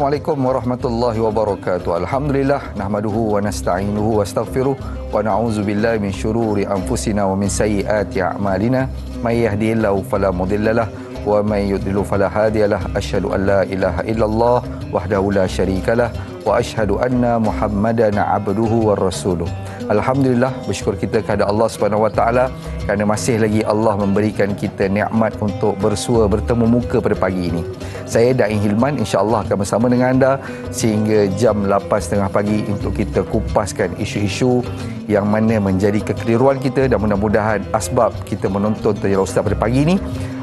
Assalamualaikum warahmatullahi wabarakatuh. Alhamdulillah nahmaduhu wa nasta'inuhu wa astaghfiruh wa na'udzu billahi min shururi anfusina wa min sayyiati a'malina may yahdihillahu fala mudhillalah wa may yudhlilhu fala hadiyalah. Asyhadu an la ilaha illallah wahdahu la syarikalah wa asyhadu anna muhammadan abduhu wa rasuluh. Alhamdulillah bersyukur kita kepada Allah Subhanahu wa taala kerana masih lagi Allah memberikan kita nikmat untuk bersua bertemu muka pada pagi ini. Saya Dain Hilman insya-Allah akan bersama dengan anda sehingga jam 8.30 pagi untuk kita kupaskan isu-isu yang mana menjadi kekeliruan kita dan mudah-mudahan asbab kita menonton tajuk ustaz pada pagi ini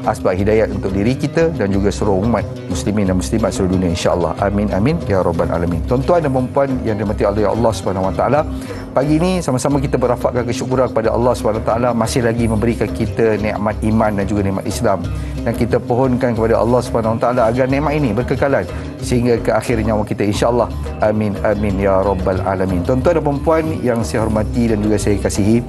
asbab hidayah untuk diri kita dan juga seluruh umat muslimin dan muslimat seluruh dunia insya-Allah. Amin amin ya rabbal alamin. Tuan-tuan dan puan yang dimati oleh Allah Subhanahu Wa Taala, pagi ini sama-sama kita berafakkan kesyukuran kepada Allah Subhanahu Wa Taala masih lagi lagi memberikan kita nikmat iman dan juga nikmat Islam dan kita pohonkan kepada Allah Subhanahu Wa taala agar nikmat ini berkekalan sehingga ke akhir nyawa kita insyaallah amin amin ya rabbal alamin tuan-tuan dan puan yang saya hormati dan juga saya kasihi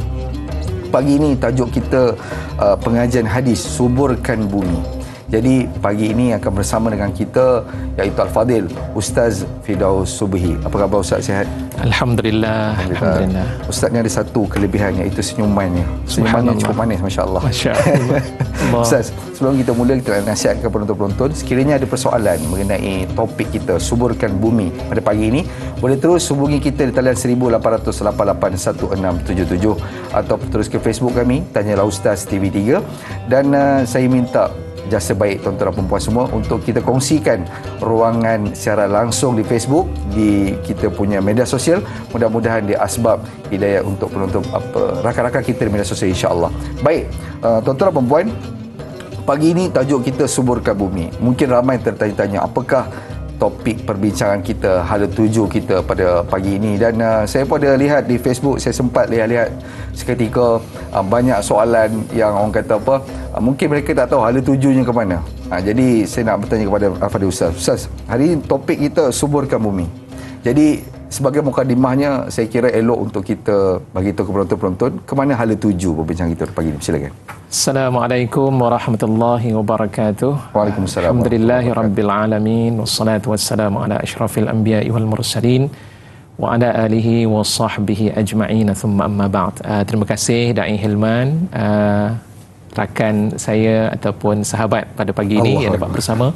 pagi ini tajuk kita uh, pengajian hadis suburkan bumi jadi pagi ini akan bersama dengan kita iaitu Al-Fadil Ustaz Fidaus Subhi. Apa khabar Ustaz sihat? Alhamdulillah. Alhamdulillah. Alhamdulillah. Ustaz ni ada satu kelebihan iaitu senyumannya. Senyumannya cukup manis masya-Allah. Masya-Allah. Ustaz, sebelum kita mula kita nak nasihatkan penonton-penonton sekiranya ada persoalan mengenai topik kita suburkan bumi pada pagi ini boleh terus hubungi kita di talian 1800881677 atau terus ke Facebook kami tanyalah Ustaz TV3 dan uh, saya minta jasa baik tuan-tuan dan perempuan semua untuk kita kongsikan ruangan secara langsung di Facebook di kita punya media sosial mudah-mudahan dia asbab hidayah untuk penonton apa rakan-rakan kita di media sosial insya-Allah. Baik, uh, tuan-tuan dan perempuan pagi ini tajuk kita suburkan bumi. Mungkin ramai tertanya-tanya apakah topik perbincangan kita hala tuju kita pada pagi ini dan uh, saya pun ada lihat di Facebook saya sempat lihat-lihat seketika uh, banyak soalan yang orang kata apa uh, mungkin mereka tak tahu hala tujunya ke mana uh, jadi saya nak bertanya kepada Fadil Ustaz Ustaz hari ini topik kita suburkan bumi jadi sebagai mukadimahnya saya kira elok untuk kita bagi tahu ke penonton-penonton ke mana hala tuju perbincangan kita pagi ini silakan Assalamualaikum warahmatullahi wabarakatuh Waalaikumsalam Alhamdulillah Rabbil Alamin Wassalatu wassalamu ala ashrafil anbiya wal mursalin wa ala alihi wa sahbihi ajma'ina thumma amma ba'd uh, terima kasih Da'i Hilman uh, rakan saya ataupun sahabat pada pagi ini Allah yang dapat bersama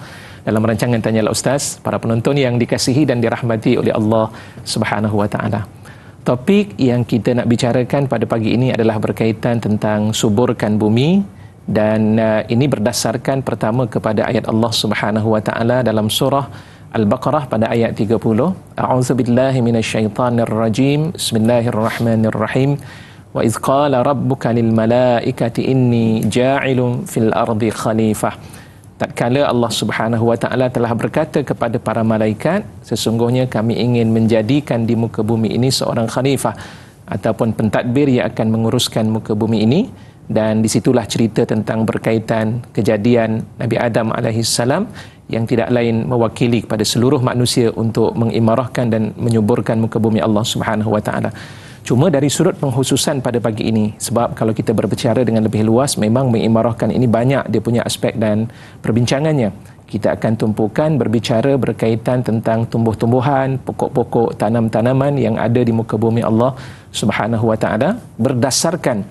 dalam rancangan tanya la ustaz para penonton yang dikasihi dan dirahmati oleh Allah Subhanahu wa taala. Topik yang kita nak bicarakan pada pagi ini adalah berkaitan tentang suburkan bumi dan uh, ini berdasarkan pertama kepada ayat Allah Subhanahu wa taala dalam surah Al-Baqarah pada ayat 30. A'udzu billahi minasyaitonir rajim. Bismillahirrahmanirrahim. Wa idz qala rabbuka lil malaikati inni ja'ilun fil ardi khalifah tatkala Allah Subhanahu Wa Taala telah berkata kepada para malaikat sesungguhnya kami ingin menjadikan di muka bumi ini seorang khalifah ataupun pentadbir yang akan menguruskan muka bumi ini dan disitulah cerita tentang berkaitan kejadian Nabi Adam alaihi salam yang tidak lain mewakili kepada seluruh manusia untuk mengimarahkan dan menyuburkan muka bumi Allah Subhanahu Wa Taala. Cuma dari sudut penghususan pada pagi ini sebab kalau kita berbicara dengan lebih luas memang mengimarahkan ini banyak dia punya aspek dan perbincangannya. Kita akan tumpukan berbicara berkaitan tentang tumbuh-tumbuhan, pokok-pokok, tanam-tanaman yang ada di muka bumi Allah Subhanahu wa taala berdasarkan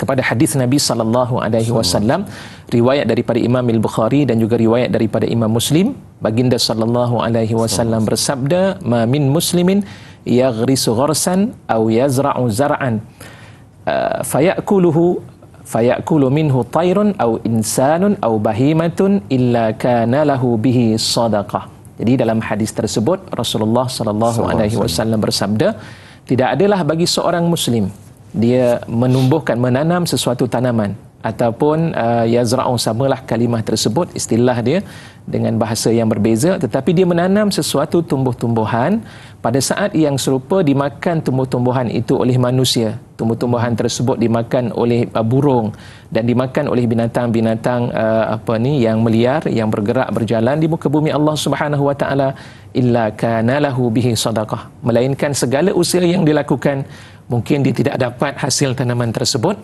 kepada hadis Nabi sallallahu alaihi wasallam riwayat daripada Imam Al-Bukhari dan juga riwayat daripada Imam Muslim baginda sallallahu alaihi wasallam bersabda ma min muslimin yaghrisu atau aw yazra'u zaraan, fayakuluhu fayakulu minhu tayrun atau insanun atau bahimatun illa kana lahu bihi sadaqah jadi dalam hadis tersebut Rasulullah sallallahu alaihi wasallam bersabda tidak adalah bagi seorang muslim dia menumbuhkan menanam sesuatu tanaman ataupun uh, yazra'u samalah kalimah tersebut istilah dia dengan bahasa yang berbeza tetapi dia menanam sesuatu tumbuh-tumbuhan pada saat yang serupa dimakan tumbuh-tumbuhan itu oleh manusia tumbuh-tumbuhan tersebut dimakan oleh uh, burung dan dimakan oleh binatang-binatang uh, apa ni yang meliar yang bergerak berjalan di muka bumi Allah Subhanahu wa taala illa kana lahu bihi sadaqah melainkan segala usaha yang dilakukan mungkin dia tidak dapat hasil tanaman tersebut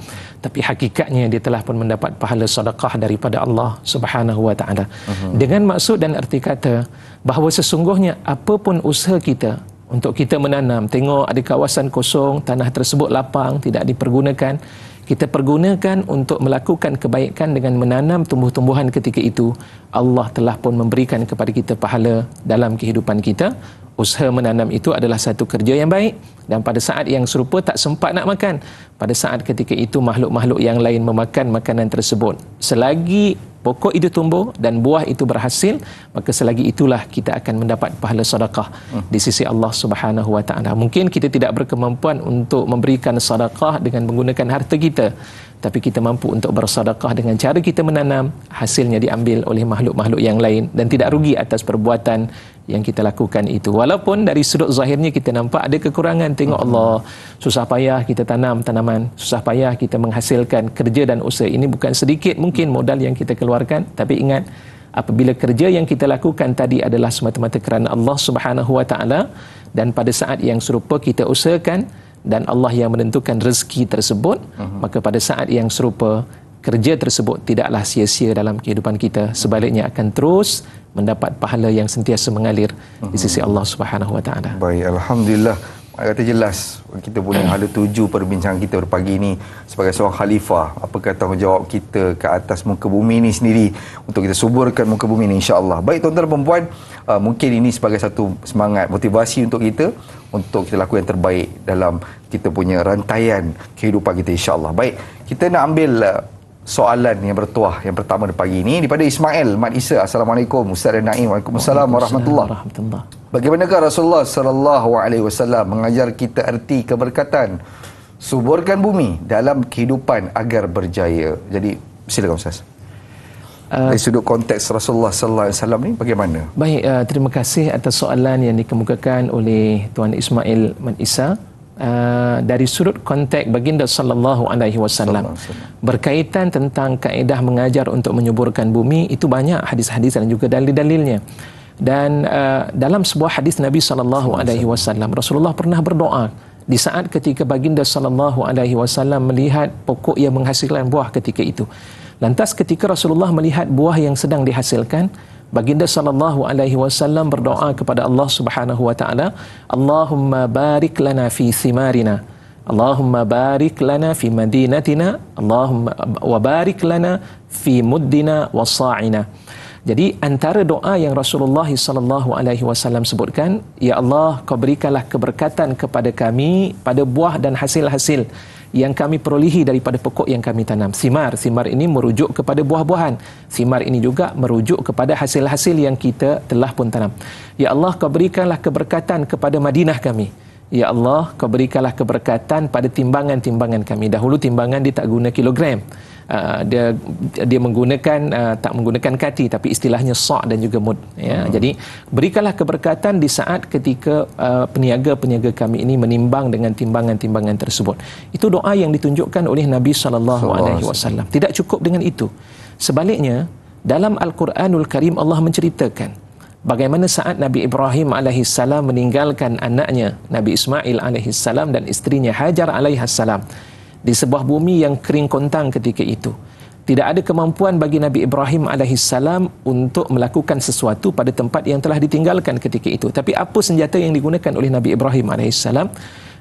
tapi hakikatnya dia telah pun mendapat pahala sedekah daripada Allah Subhanahu wa taala mhm. dengan maksud dan erti kata bahawa sesungguhnya apapun usaha kita untuk kita menanam tengok ada kawasan kosong tanah tersebut lapang tidak dipergunakan kita pergunakan untuk melakukan kebaikan dengan menanam tumbuh-tumbuhan ketika itu Allah telah pun memberikan kepada kita pahala dalam kehidupan kita usaha menanam itu adalah satu kerja yang baik dan pada saat yang serupa tak sempat nak makan pada saat ketika itu makhluk-makhluk yang lain memakan makanan tersebut selagi pokok itu tumbuh dan buah itu berhasil maka selagi itulah kita akan mendapat pahala sedekah hmm. di sisi Allah Subhanahu wa taala mungkin kita tidak berkemampuan untuk memberikan sedekah dengan menggunakan harta kita tapi kita mampu untuk bersedekah dengan cara kita menanam hasilnya diambil oleh makhluk-makhluk yang lain dan tidak rugi atas perbuatan yang kita lakukan itu walaupun dari sudut zahirnya kita nampak ada kekurangan tengok hmm. Allah susah payah kita tanam tanaman susah payah kita menghasilkan kerja dan usaha ini bukan sedikit mungkin modal yang kita keluarkan tapi ingat apabila kerja yang kita lakukan tadi adalah semata-mata kerana Allah Subhanahu Wa Taala dan pada saat yang serupa kita usahakan dan Allah yang menentukan rezeki tersebut uh-huh. maka pada saat yang serupa kerja tersebut tidaklah sia-sia dalam kehidupan kita sebaliknya akan terus mendapat pahala yang sentiasa mengalir uh-huh. di sisi mhm. Allah Subhanahu wa baik alhamdulillah saya kata jelas kita punya hala tuju perbincangan kita pada pagi ini sebagai seorang khalifah apakah tanggungjawab kita ke atas muka bumi ini sendiri untuk kita suburkan muka bumi ini insyaAllah baik tuan-tuan dan perempuan uh, mungkin ini sebagai satu semangat motivasi untuk kita untuk kita lakukan yang terbaik dalam kita punya rantaian kehidupan kita insyaAllah baik kita nak ambil uh, soalan yang bertuah yang pertama pada pagi ini daripada Ismail Mat Isa Assalamualaikum Ustaz dan Naim Waalaikumsalam Warahmatullahi Wabarakatuh Bagaimanakah Rasulullah sallallahu alaihi wasallam mengajar kita erti keberkatan suburkan bumi dalam kehidupan agar berjaya. Jadi silakan Ustaz. Uh, dari sudut konteks Rasulullah sallallahu alaihi wasallam ni bagaimana? Baik, uh, terima kasih atas soalan yang dikemukakan oleh Tuan Ismail Man Isa. Uh, dari sudut konteks baginda sallallahu alaihi wasallam berkaitan tentang kaedah mengajar untuk menyuburkan bumi itu banyak hadis-hadis dan juga dalil-dalilnya dan uh, dalam sebuah hadis Nabi sallallahu alaihi wasallam Rasulullah pernah berdoa di saat ketika baginda sallallahu alaihi wasallam melihat pokok yang menghasilkan buah ketika itu lantas ketika Rasulullah melihat buah yang sedang dihasilkan baginda sallallahu alaihi wasallam berdoa kepada Allah Subhanahu wa taala Allahumma barik lana fi thimarina Allahumma barik lana fi madinatina Allahumma wa barik lana fi muddina wa sa'ina jadi antara doa yang Rasulullah sallallahu alaihi wasallam sebutkan, ya Allah, kau berikanlah keberkatan kepada kami pada buah dan hasil-hasil yang kami perolehi daripada pokok yang kami tanam. Simar, simar ini merujuk kepada buah-buahan. Simar ini juga merujuk kepada hasil-hasil yang kita telah pun tanam. Ya Allah, kau berikanlah keberkatan kepada Madinah kami. Ya Allah, kau berikanlah keberkatan pada timbangan-timbangan kami. Dahulu timbangan dia tak guna kilogram. Uh, dia dia menggunakan uh, tak menggunakan kati tapi istilahnya sok dan juga mud ya uh-huh. jadi berikanlah keberkatan di saat ketika uh, peniaga-peniaga kami ini menimbang dengan timbangan-timbangan tersebut itu doa yang ditunjukkan oleh Nabi sallallahu alaihi wasallam tidak cukup dengan itu sebaliknya dalam al-Quranul Karim Allah menceritakan bagaimana saat Nabi Ibrahim AS meninggalkan anaknya Nabi Ismail AS dan istrinya Hajar AS di sebuah bumi yang kering kontang ketika itu. Tidak ada kemampuan bagi Nabi Ibrahim AS untuk melakukan sesuatu pada tempat yang telah ditinggalkan ketika itu. Tapi apa senjata yang digunakan oleh Nabi Ibrahim AS?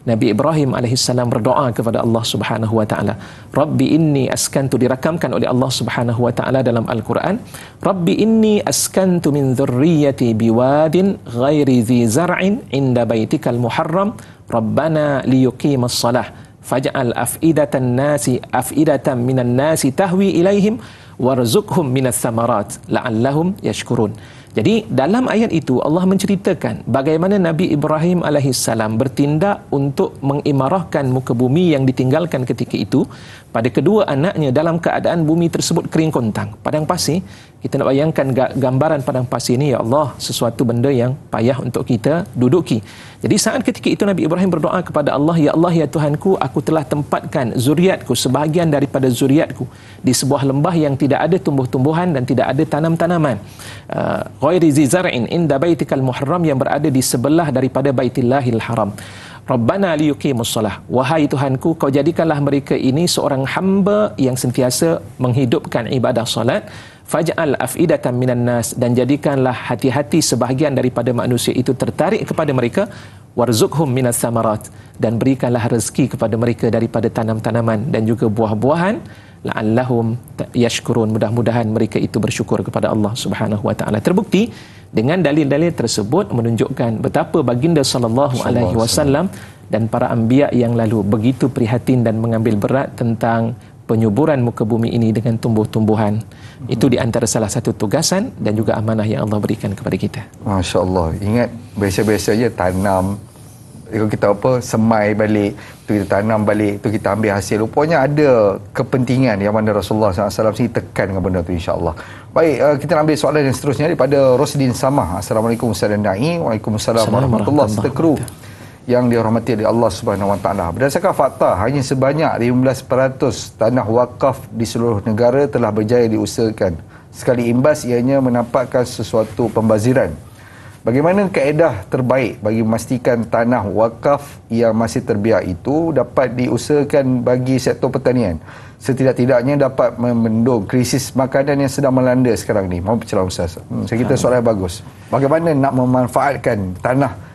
Nabi Ibrahim AS berdoa kepada Allah Subhanahu wa taala. Rabbi inni askantu dirakamkan oleh Allah Subhanahu dalam Al-Qur'an. Rabbi inni askantu min dhurriyyati biwadin ghairi dhi zar'in inda baitikal muharram. Rabbana liyuqimas salah faj'al afidatan nasi afidatan minan nasi tahwi ilaihim warzuqhum minas thamarat la'allahum yashkurun. Jadi dalam ayat itu Allah menceritakan bagaimana Nabi Ibrahim alaihissalam bertindak untuk mengimarahkan muka bumi yang ditinggalkan ketika itu pada kedua anaknya dalam keadaan bumi tersebut kering kontang, padang pasir kita nak bayangkan gambaran padang pasir ini ya Allah sesuatu benda yang payah untuk kita duduki jadi saat ketika itu Nabi Ibrahim berdoa kepada Allah ya Allah ya Tuhanku aku telah tempatkan zuriatku sebahagian daripada zuriatku di sebuah lembah yang tidak ada tumbuh-tumbuhan dan tidak ada tanam-tanaman uh, ghairi zizar'in inda baitikal muharram yang berada di sebelah daripada baitillahil haram Rabbana liyukimus salah. Wahai Tuhanku, kau jadikanlah mereka ini seorang hamba yang sentiasa menghidupkan ibadah solat faj'al afidatan minan nas dan jadikanlah hati-hati sebahagian daripada manusia itu tertarik kepada mereka warzuqhum minas samarat dan berikanlah rezeki kepada mereka daripada tanam-tanaman dan juga buah-buahan la'allahum yashkurun mudah-mudahan mereka itu bersyukur kepada Allah Subhanahu wa taala terbukti dengan dalil-dalil tersebut menunjukkan betapa baginda sallallahu alaihi wasallam dan para anbiya yang lalu begitu prihatin dan mengambil berat tentang penyuburan muka bumi ini dengan tumbuh-tumbuhan. Itu di antara salah satu tugasan dan juga amanah yang Allah berikan kepada kita. Masya Allah. Ingat, biasa-biasanya tanam, kalau kita apa semai balik tu kita tanam balik tu kita ambil hasil rupanya ada kepentingan yang mana Rasulullah SAW sini tekan dengan benda tu Allah. baik uh, kita ambil soalan yang seterusnya daripada Rosdin Samah Assalamualaikum Ustaz dan Da'i Waalaikumsalam Warahmatullahi Wabarakatuh yang dihormati oleh Allah Subhanahu Wa Taala. Berdasarkan fakta, hanya sebanyak 15% tanah wakaf di seluruh negara telah berjaya diusahakan. Sekali imbas ianya menampakkan sesuatu pembaziran. Bagaimana kaedah terbaik bagi memastikan tanah wakaf yang masih terbiak itu dapat diusahakan bagi sektor pertanian? Setidak-tidaknya dapat membendung krisis makanan yang sedang melanda sekarang ni. Mohon pencerahan Ustaz. Hmm, saya kira soalan bagus. Bagaimana nak memanfaatkan tanah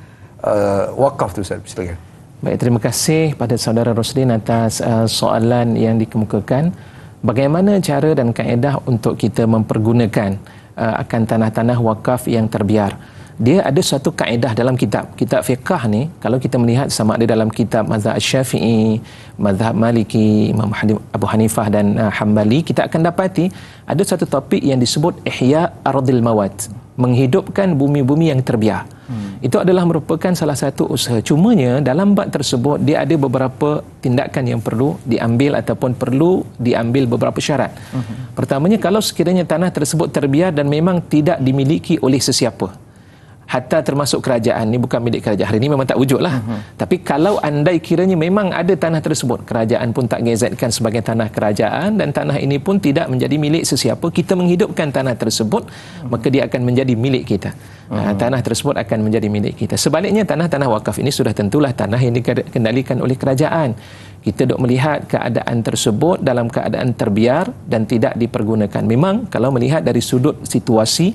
uh, wakaf tu Ustaz silakan Baik, terima kasih pada saudara Roslin atas uh, soalan yang dikemukakan. Bagaimana cara dan kaedah untuk kita mempergunakan uh, akan tanah-tanah wakaf yang terbiar? dia ada satu kaedah dalam kitab kitab fiqah ni kalau kita melihat sama ada dalam kitab mazhab syafi'i mazhab maliki imam abu hanifah dan uh, hambali kita akan dapati ada satu topik yang disebut ihya ardil mawat menghidupkan bumi-bumi yang terbiar hmm. itu adalah merupakan salah satu usaha cumanya dalam bab tersebut dia ada beberapa tindakan yang perlu diambil ataupun perlu diambil beberapa syarat hmm. pertamanya kalau sekiranya tanah tersebut terbiar dan memang tidak dimiliki oleh sesiapa hatta termasuk kerajaan ni bukan milik kerajaan hari ini memang tak wujud lah uh-huh. Mhm. tapi kalau andai kiranya memang ada tanah tersebut kerajaan pun tak gezetkan sebagai tanah kerajaan dan tanah ini pun tidak menjadi milik sesiapa kita menghidupkan tanah tersebut uh-huh. maka dia akan menjadi milik kita uh-huh. tanah tersebut akan menjadi milik kita sebaliknya tanah-tanah wakaf ini sudah tentulah tanah yang dikendalikan oleh kerajaan kita dok melihat keadaan tersebut dalam keadaan terbiar dan tidak dipergunakan memang kalau melihat dari sudut situasi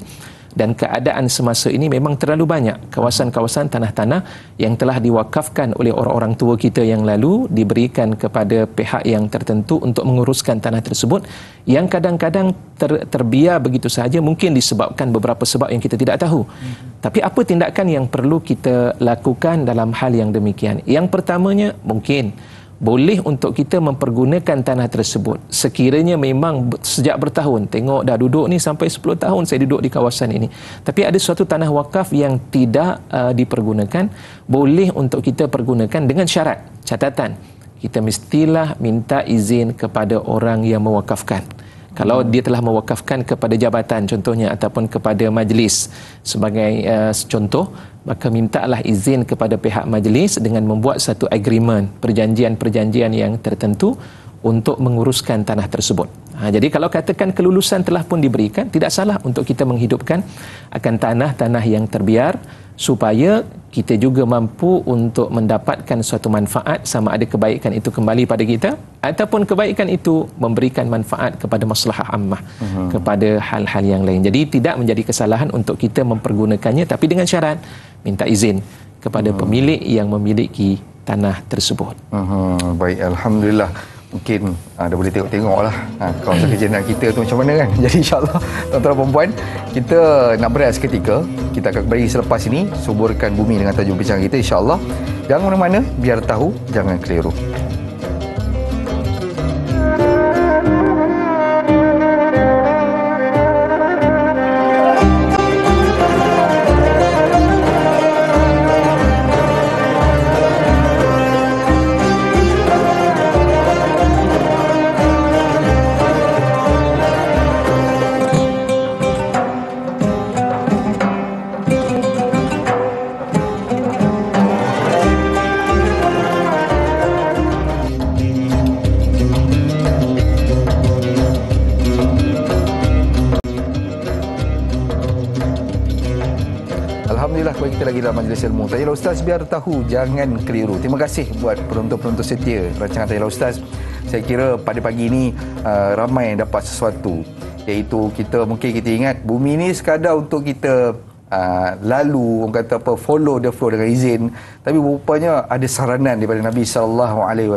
dan keadaan semasa ini memang terlalu banyak kawasan-kawasan tanah-tanah yang telah diwakafkan oleh orang-orang tua kita yang lalu diberikan kepada pihak yang tertentu untuk menguruskan tanah tersebut yang kadang-kadang ter- terbiar begitu sahaja mungkin disebabkan beberapa sebab yang kita tidak tahu. Hmm. Tapi apa tindakan yang perlu kita lakukan dalam hal yang demikian? Yang pertamanya mungkin boleh untuk kita mempergunakan tanah tersebut sekiranya memang sejak bertahun tengok dah duduk ni sampai 10 tahun saya duduk di kawasan ini tapi ada suatu tanah wakaf yang tidak uh, dipergunakan boleh untuk kita pergunakan dengan syarat catatan kita mestilah minta izin kepada orang yang mewakafkan kalau dia telah mewakafkan kepada jabatan contohnya ataupun kepada majlis sebagai uh, contoh maka mintalah izin kepada pihak majlis dengan membuat satu agreement perjanjian-perjanjian yang tertentu untuk menguruskan tanah tersebut. Ha, jadi kalau katakan kelulusan telah pun diberikan tidak salah untuk kita menghidupkan akan tanah-tanah yang terbiar supaya kita juga mampu untuk mendapatkan suatu manfaat sama ada kebaikan itu kembali pada kita ataupun kebaikan itu memberikan manfaat kepada maslahah ammah uh-huh. kepada hal-hal yang lain jadi tidak menjadi kesalahan untuk kita mempergunakannya tapi dengan syarat minta izin kepada uh-huh. pemilik yang memiliki tanah tersebut uh-huh. baik alhamdulillah mungkin uh, dah boleh tengok-tengok lah uh, kawasan kejadian kita tu macam mana kan jadi insyaAllah tuan-tuan dan perempuan kita nak berehat seketika kita akan kembali selepas ini suburkan bumi dengan tajuk bincang kita insyaAllah jangan mana-mana biar tahu jangan keliru pergilah majlis ilmu. Tanyalah Ustaz biar tahu, jangan keliru. Terima kasih buat penonton-penonton setia rancangan Tanyalah Ustaz. Saya kira pada pagi ini uh, ramai yang dapat sesuatu. Iaitu kita mungkin kita ingat bumi ini sekadar untuk kita uh, lalu, orang kata apa, follow the flow dengan izin. Tapi rupanya ada saranan daripada Nabi SAW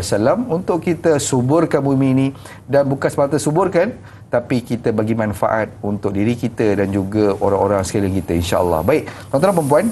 untuk kita suburkan bumi ini dan bukan semata suburkan, tapi kita bagi manfaat untuk diri kita dan juga orang-orang sekeliling kita insyaallah. Baik, tuan-tuan dan puan-puan,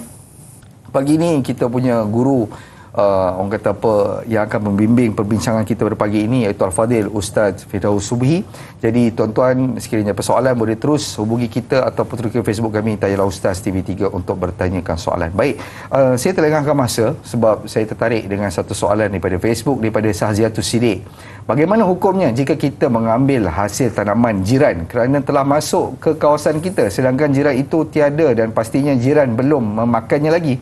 Pagi ini kita punya guru uh, orang kata apa yang akan membimbing perbincangan kita pada pagi ini iaitu Al-Fadil Ustaz Firdaus Subhi. Jadi tuan-tuan sekiranya persoalan boleh terus hubungi kita atau terus ke Facebook kami Tayalah Ustaz TV3 untuk bertanyakan soalan. Baik, uh, saya terlengahkan masa sebab saya tertarik dengan satu soalan daripada Facebook daripada Sahziatu Sidik. Bagaimana hukumnya jika kita mengambil hasil tanaman jiran kerana telah masuk ke kawasan kita sedangkan jiran itu tiada dan pastinya jiran belum memakannya lagi?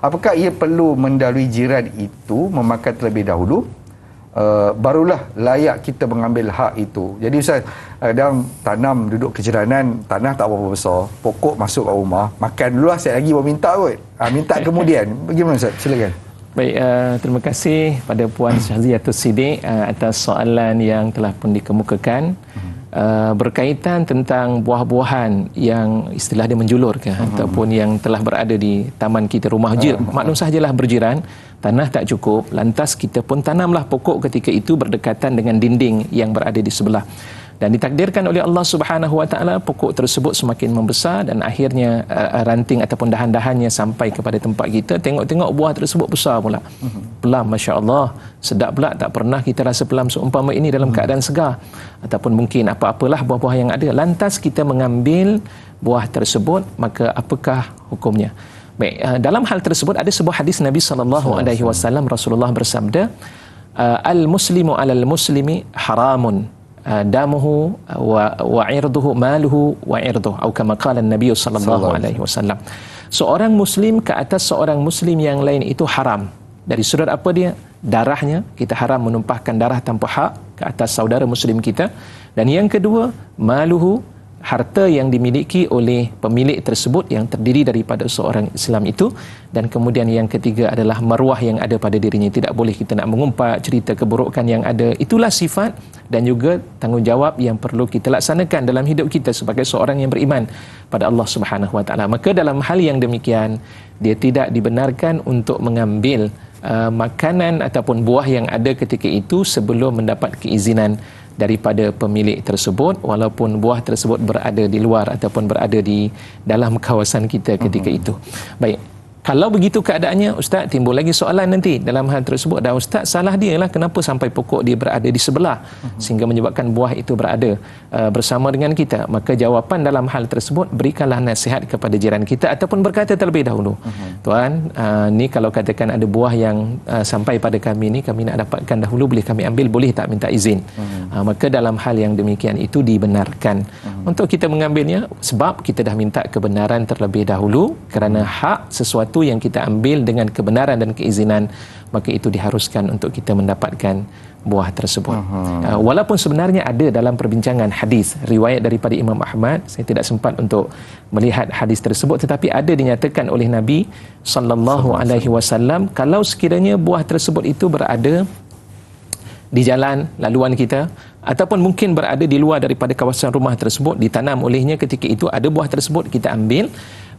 Apakah ia perlu mendalui jiran itu memakan terlebih dahulu? Uh, barulah layak kita mengambil hak itu. Jadi Ustaz, kadang eh, tanam duduk kejiranan, tanah tak apa-apa besar. Pokok masuk kat rumah, makan dulu lah saya lagi pun minta kot. Ha, minta kemudian. Bagaimana Ustaz? Silakan. Baik, uh, terima kasih pada Puan Syahziatul Siddiq uh, atas soalan yang telah pun dikemukakan. uh uh, berkaitan tentang buah-buahan yang istilah dia menjulur ke hmm. ataupun yang telah berada di taman kita rumah jir hmm. maklum sajalah berjiran tanah tak cukup lantas kita pun tanamlah pokok ketika itu berdekatan dengan dinding yang berada di sebelah dan ditakdirkan oleh Allah Subhanahu wa taala pokok tersebut semakin membesar dan akhirnya uh, uh, ranting ataupun dahan-dahannya sampai kepada tempat kita tengok-tengok buah tersebut besar pula pelam masya-Allah sedap pula tak pernah kita rasa pelam seumpama ini dalam keadaan segar ataupun mungkin apa-apalah buah-buah yang ada lantas kita mengambil buah tersebut maka apakah hukumnya baik uh, dalam hal tersebut ada sebuah hadis Nabi sallallahu alaihi wasallam Rasulullah bersabda uh, al muslimu alal muslimi haramun Uh, damuhu uh, wa wa irduhu maluhu wa irduhu atau kama qala Nabi sallallahu alaihi wasallam. Seorang muslim ke atas seorang muslim yang lain itu haram. Dari sudut apa dia? Darahnya kita haram menumpahkan darah tanpa hak ke atas saudara muslim kita. Dan yang kedua, maluhu harta yang dimiliki oleh pemilik tersebut yang terdiri daripada seorang Islam itu dan kemudian yang ketiga adalah maruah yang ada pada dirinya tidak boleh kita nak mengumpat cerita keburukan yang ada itulah sifat dan juga tanggungjawab yang perlu kita laksanakan dalam hidup kita sebagai seorang yang beriman pada Allah Subhanahu Wa Taala maka dalam hal yang demikian dia tidak dibenarkan untuk mengambil uh, makanan ataupun buah yang ada ketika itu sebelum mendapat keizinan daripada pemilik tersebut walaupun buah tersebut berada di luar ataupun berada di dalam kawasan kita ketika mm-hmm. itu. Baik, kalau begitu keadaannya, Ustaz timbul lagi soalan nanti dalam hal tersebut. Dan Ustaz salah dia lah kenapa sampai pokok dia berada di sebelah mhm. sehingga menyebabkan buah itu berada uh, bersama dengan kita. Maka jawapan dalam hal tersebut, berikanlah nasihat kepada jiran kita ataupun berkata terlebih dahulu. Uh-huh. Tuan, uh, ni kalau katakan ada buah yang uh, sampai pada kami ni, kami nak dapatkan dahulu, boleh kami ambil, boleh tak minta izin. Uh-huh. Uh, maka dalam hal yang demikian itu dibenarkan. Uh-huh. Untuk kita mengambilnya, sebab kita dah minta kebenaran terlebih dahulu kerana hak sesuatu sesuatu yang kita ambil dengan kebenaran dan keizinan maka itu diharuskan untuk kita mendapatkan buah tersebut. Uh, walaupun sebenarnya ada dalam perbincangan hadis riwayat daripada Imam Ahmad, saya tidak sempat untuk melihat hadis tersebut tetapi ada dinyatakan oleh Nabi sallallahu alaihi wasallam kalau sekiranya buah tersebut itu berada di jalan laluan kita ataupun mungkin berada di luar daripada kawasan rumah tersebut ditanam olehnya ketika itu ada buah tersebut kita ambil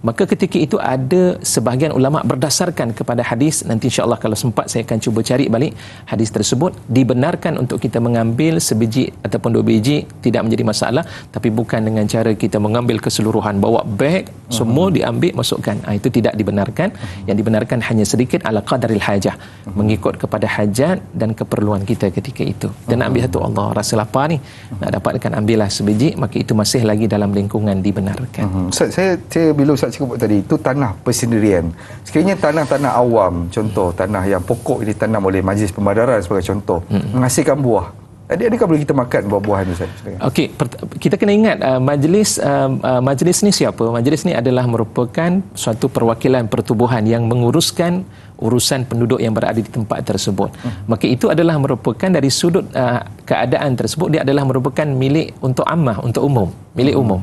maka ketika itu ada sebahagian ulama berdasarkan kepada hadis nanti insya Allah kalau sempat saya akan cuba cari balik hadis tersebut dibenarkan untuk kita mengambil sebiji ataupun dua biji tidak menjadi masalah tapi bukan dengan cara kita mengambil keseluruhan bawa beg semua mhm. diambil masukkan ha, itu tidak dibenarkan mhm. yang dibenarkan hanya sedikit ala qadaril hajah mhm. mengikut kepada hajat dan keperluan kita ketika itu dan nak ambil satu Allah rasa lapar ni nak dapatkan ambillah sebiji maka itu masih lagi dalam lingkungan dibenarkan saya saya, saya bila sebut tadi itu tanah persendirian sekiranya tanah-tanah awam contoh tanah yang pokok ini tanah oleh majlis pembadaran sebagai contoh hmm. menghasilkan buah jadi eh, adakah boleh kita makan buah-buahan ini Ustaz? Okey, kita kena ingat uh, majlis um, uh, majlis ni siapa? Majlis ni adalah merupakan suatu perwakilan pertubuhan yang menguruskan urusan penduduk yang berada di tempat tersebut. Hmm. Maka itu adalah merupakan dari sudut uh, keadaan tersebut dia adalah merupakan milik untuk amah, untuk umum, milik hmm. umum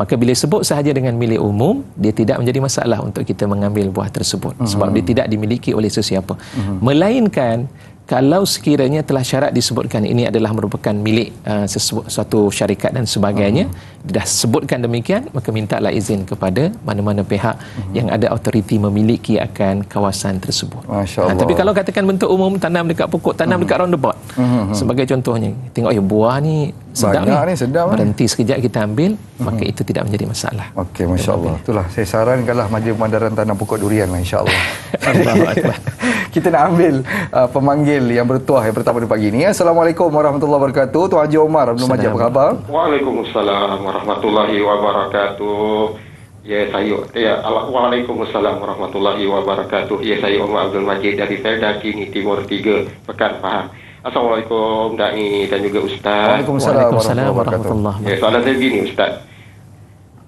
maka bila sebut sahaja dengan milik umum dia tidak menjadi masalah untuk kita mengambil buah tersebut uh-huh. sebab dia tidak dimiliki oleh sesiapa uh-huh. melainkan kalau sekiranya telah syarat disebutkan ini adalah merupakan milik uh, sesuatu syarikat dan sebagainya uh-huh. dah sebutkan demikian maka mintalah izin kepada mana-mana pihak uh-huh. yang ada autoriti memiliki akan kawasan tersebut ha, tapi kalau katakan bentuk umum tanam dekat pokok tanam uh-huh. dekat roundabout uh-huh. sebagai contohnya tengok ya buah ni sedap banyak ni, ni berhenti kan? sekejap kita ambil maka itu tidak menjadi masalah Okey, Masya Allah itulah saya sarankanlah Majlis Pemandaran tanam Pokok Durian lah, insyaAllah kita nak ambil uh, pemanggil yang bertuah yang pertama di pagi ni Assalamualaikum Warahmatullahi Wabarakatuh Tuan Haji Omar Abdul Majid apa khabar? Waalaikumsalam Warahmatullahi Wabarakatuh Ya saya ya Waalaikumsalam Warahmatullahi Wabarakatuh Ya saya Omar Abdul Majid dari Felda Kini Timur 3 Pekan Pahang Assalamualaikum Da'i dan juga Ustaz Waalaikumsalam, Waalaikumsalam Warahmatullahi ya, Wabarakatuh ya, Soalan saya begini Ustaz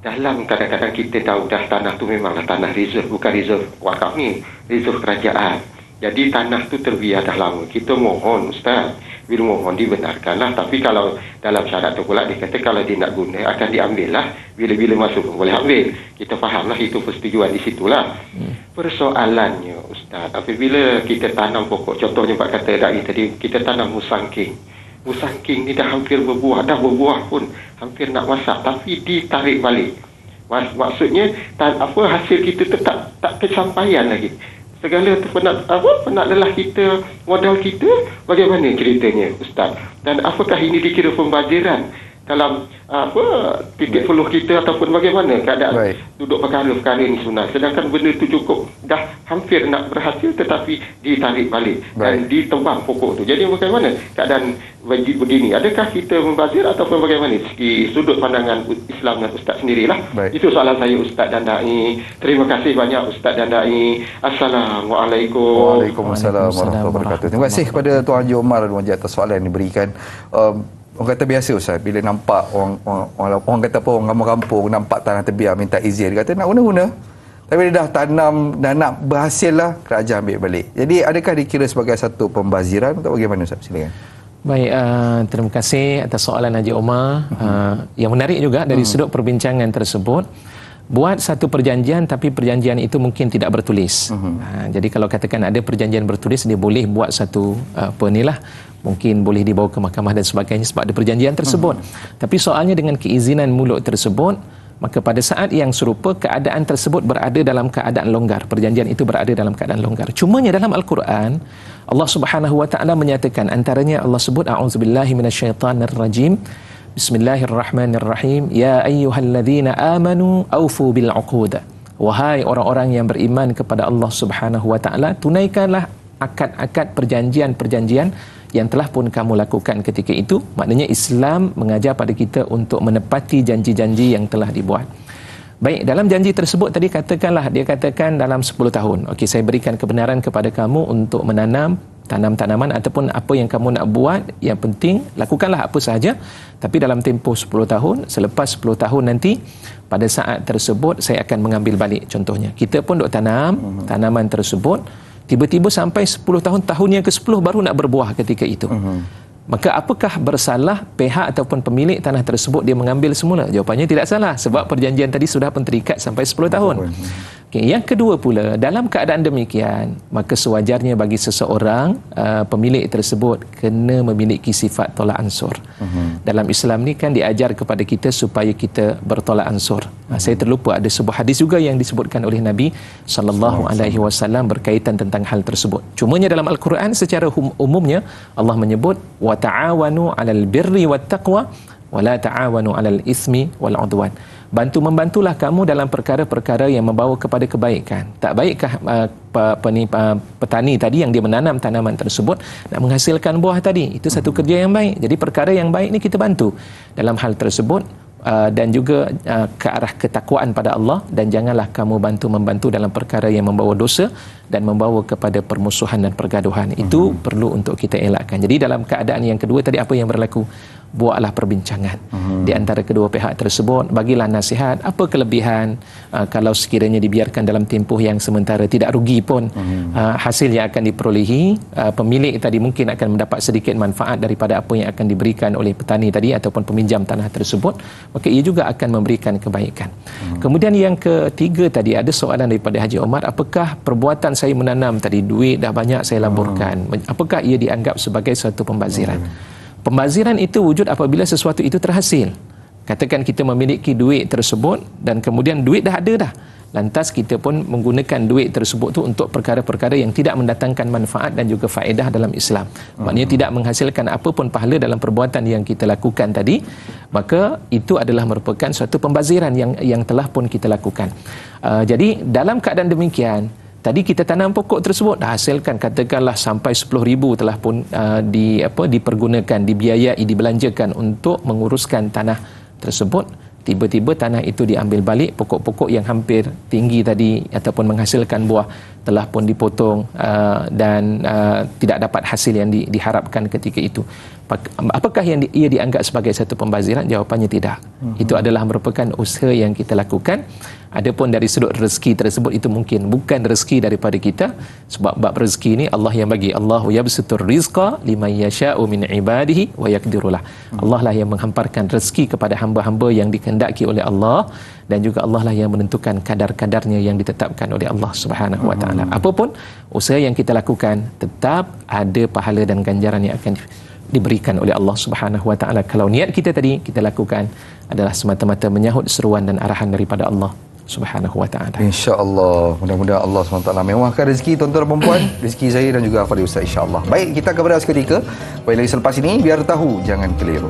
Dalam kadang-kadang kita tahu dah tanah tu memanglah tanah reserve Bukan reserve wakaf ni Reserve kerajaan Jadi tanah tu terbiar dah lama Kita mohon Ustaz bila mohon dibenarkanlah Tapi kalau dalam syarat tu pula Dia kata kalau dia nak guna akan diambil lah Bila-bila masuk pun boleh ambil Kita faham lah itu persetujuan di situ lah hmm. Persoalannya Ustaz Apabila kita tanam pokok Contohnya Pak kata dari tadi Kita tanam musang king Musang king ni dah hampir berbuah Dah berbuah pun hampir nak masak Tapi ditarik balik Maksudnya tan- apa hasil kita tetap tak kesampaian lagi segala penat apa penat lelah kita modal kita bagaimana ceritanya ustaz dan apakah ini dikira pembajaran dalam apa titik peluh kita ataupun bagaimana keadaan Baik. duduk perkara-perkara ini sebenarnya sedangkan benda itu cukup dah hampir nak berhasil tetapi ditarik balik Baik. dan ditebang pokok itu jadi bagaimana keadaan begini adakah kita membazir ataupun bagaimana di sudut pandangan Islam dan Ustaz sendirilah Baik. itu soalan saya Ustaz dan Da'i terima kasih banyak Ustaz dan Da'i Assalamualaikum Waalaikumsalam Warahmatullahi Wabarakatuh terima kasih kepada Tuan Haji Omar dan Wajah atas soalan yang diberikan um, orang kata biasa Ustaz bila nampak orang orang, orang, orang kata apa orang kampung-kampung nampak tanah terbiar minta izin dia kata nak guna-guna tapi dia dah tanam dan nak berhasil lah kerajaan ambil balik jadi adakah dikira sebagai satu pembaziran atau bagaimana Ustaz silakan Baik, uh, terima kasih atas soalan Haji Omar. Uh, yang menarik juga dari hmm. sudut perbincangan tersebut, uh, buat satu perjanjian tapi perjanjian itu mungkin tidak bertulis. Uh-huh. Ha, jadi kalau katakan ada perjanjian bertulis dia boleh buat satu apa nilah mungkin boleh dibawa ke mahkamah dan sebagainya sebab ada perjanjian tersebut. Uh-huh. Tapi soalnya dengan keizinan mulut tersebut maka pada saat yang serupa keadaan tersebut berada dalam keadaan longgar. Perjanjian itu berada dalam keadaan longgar. Cumanya dalam al-Quran Allah Subhanahu wa taala menyatakan antaranya Allah sebut a'udzubillahi minasyaitanir rajim Bismillahirrahmanirrahim. Ya الرحمن الرحيم يا أيها الذين Wahai orang-orang yang beriman kepada Allah Subhanahu wa taala, tunaikanlah akad-akad perjanjian-perjanjian yang telah pun kamu lakukan ketika itu. Maknanya Islam mengajar pada kita untuk menepati janji-janji yang telah dibuat. Baik, dalam janji tersebut tadi katakanlah dia katakan dalam 10 tahun. Okey, saya berikan kebenaran kepada kamu untuk menanam, tanam-tanaman ataupun apa yang kamu nak buat yang penting lakukanlah apa sahaja tapi dalam tempoh 10 tahun selepas 10 tahun nanti pada saat tersebut saya akan mengambil balik contohnya kita pun dok tanam mhm. tanaman tersebut tiba-tiba sampai 10 tahun tahun yang ke-10 baru nak berbuah ketika itu mhm. maka apakah bersalah pihak ataupun pemilik tanah tersebut dia mengambil semula jawapannya tidak salah sebab perjanjian tadi sudah pun terikat sampai 10 tahun Okay, yang kedua pula, dalam keadaan demikian, maka sewajarnya bagi seseorang uh, pemilik tersebut kena memiliki sifat tolak ansur. Uh-huh. Dalam Islam ni kan diajar kepada kita supaya kita bertolak ansur. Uh-huh. Saya terlupa ada sebuah hadis juga yang disebutkan oleh Nabi sallallahu alaihi wasallam berkaitan tentang hal tersebut. Cumanya dalam Al-Quran secara hum- umumnya Allah menyebut wa ta'awanu 'alal birri wat taqwa wa la ta'awanu bantu-membantulah kamu dalam perkara-perkara yang membawa kepada kebaikan. Tak baikkah uh, uh, petani tadi yang dia menanam tanaman tersebut nak menghasilkan buah tadi? Itu satu kerja yang baik. Jadi perkara yang baik ni kita bantu dalam hal tersebut. Uh, dan juga uh, ke arah ketakwaan pada Allah dan janganlah kamu bantu membantu dalam perkara yang membawa dosa dan membawa kepada permusuhan dan pergaduhan itu uh-huh. perlu untuk kita elakkan. Jadi dalam keadaan yang kedua tadi apa yang berlaku buatlah perbincangan hmm. di antara kedua pihak tersebut bagilah nasihat apa kelebihan uh, kalau sekiranya dibiarkan dalam tempoh yang sementara tidak rugi pun hmm. uh, hasil yang akan diperolehi uh, pemilik tadi mungkin akan mendapat sedikit manfaat daripada apa yang akan diberikan oleh petani tadi ataupun peminjam tanah tersebut maka ia juga akan memberikan kebaikan hmm. kemudian yang ketiga tadi ada soalan daripada Haji Omar apakah perbuatan saya menanam tadi duit dah banyak saya laburkan hmm. apakah ia dianggap sebagai suatu pembaziran hmm. Pembaziran itu wujud apabila sesuatu itu terhasil. Katakan kita memiliki duit tersebut dan kemudian duit dah ada dah. Lantas kita pun menggunakan duit tersebut tu untuk perkara-perkara yang tidak mendatangkan manfaat dan juga faedah dalam Islam. Maknanya hmm. tidak menghasilkan apa pun pahala dalam perbuatan yang kita lakukan tadi, maka itu adalah merupakan suatu pembaziran yang yang telah pun kita lakukan. Uh, jadi dalam keadaan demikian, tadi kita tanam pokok tersebut dah hasilkan katakanlah sampai ribu telah pun uh, di apa dipergunakan dibiayai dibelanjakan untuk menguruskan tanah tersebut tiba-tiba tanah itu diambil balik pokok-pokok yang hampir tinggi tadi ataupun menghasilkan buah telah pun dipotong uh, dan uh, tidak dapat hasil yang di, diharapkan ketika itu apakah yang ia dianggap sebagai satu pembaziran jawapannya tidak uh-huh. itu adalah merupakan usaha yang kita lakukan adapun dari sudut rezeki tersebut itu mungkin bukan rezeki daripada kita sebab bab rezeki ini Allah yang bagi Allahu yabsutur rizqa liman yasha'u min ibadihi wa yaqdirulah mhm. Allah lah yang menghamparkan rezeki kepada hamba-hamba yang dikehendaki oleh Allah dan juga Allah lah yang menentukan kadar-kadarnya yang ditetapkan oleh Allah Subhanahu wa taala mhm. apapun usaha yang kita lakukan tetap ada pahala dan ganjaran yang akan diberikan oleh Allah Subhanahu wa taala. Kalau niat kita tadi kita lakukan adalah semata-mata menyahut seruan dan arahan daripada Allah Subhanahu wa taala. Insya-Allah, mudah-mudahan Allah Subhanahu wa taala mewahkan rezeki tuan-tuan dan puan-puan, rezeki saya dan juga Fadil Ustaz insya-Allah. Baik, kita kepada seketika, baik lagi selepas ini biar tahu jangan keliru.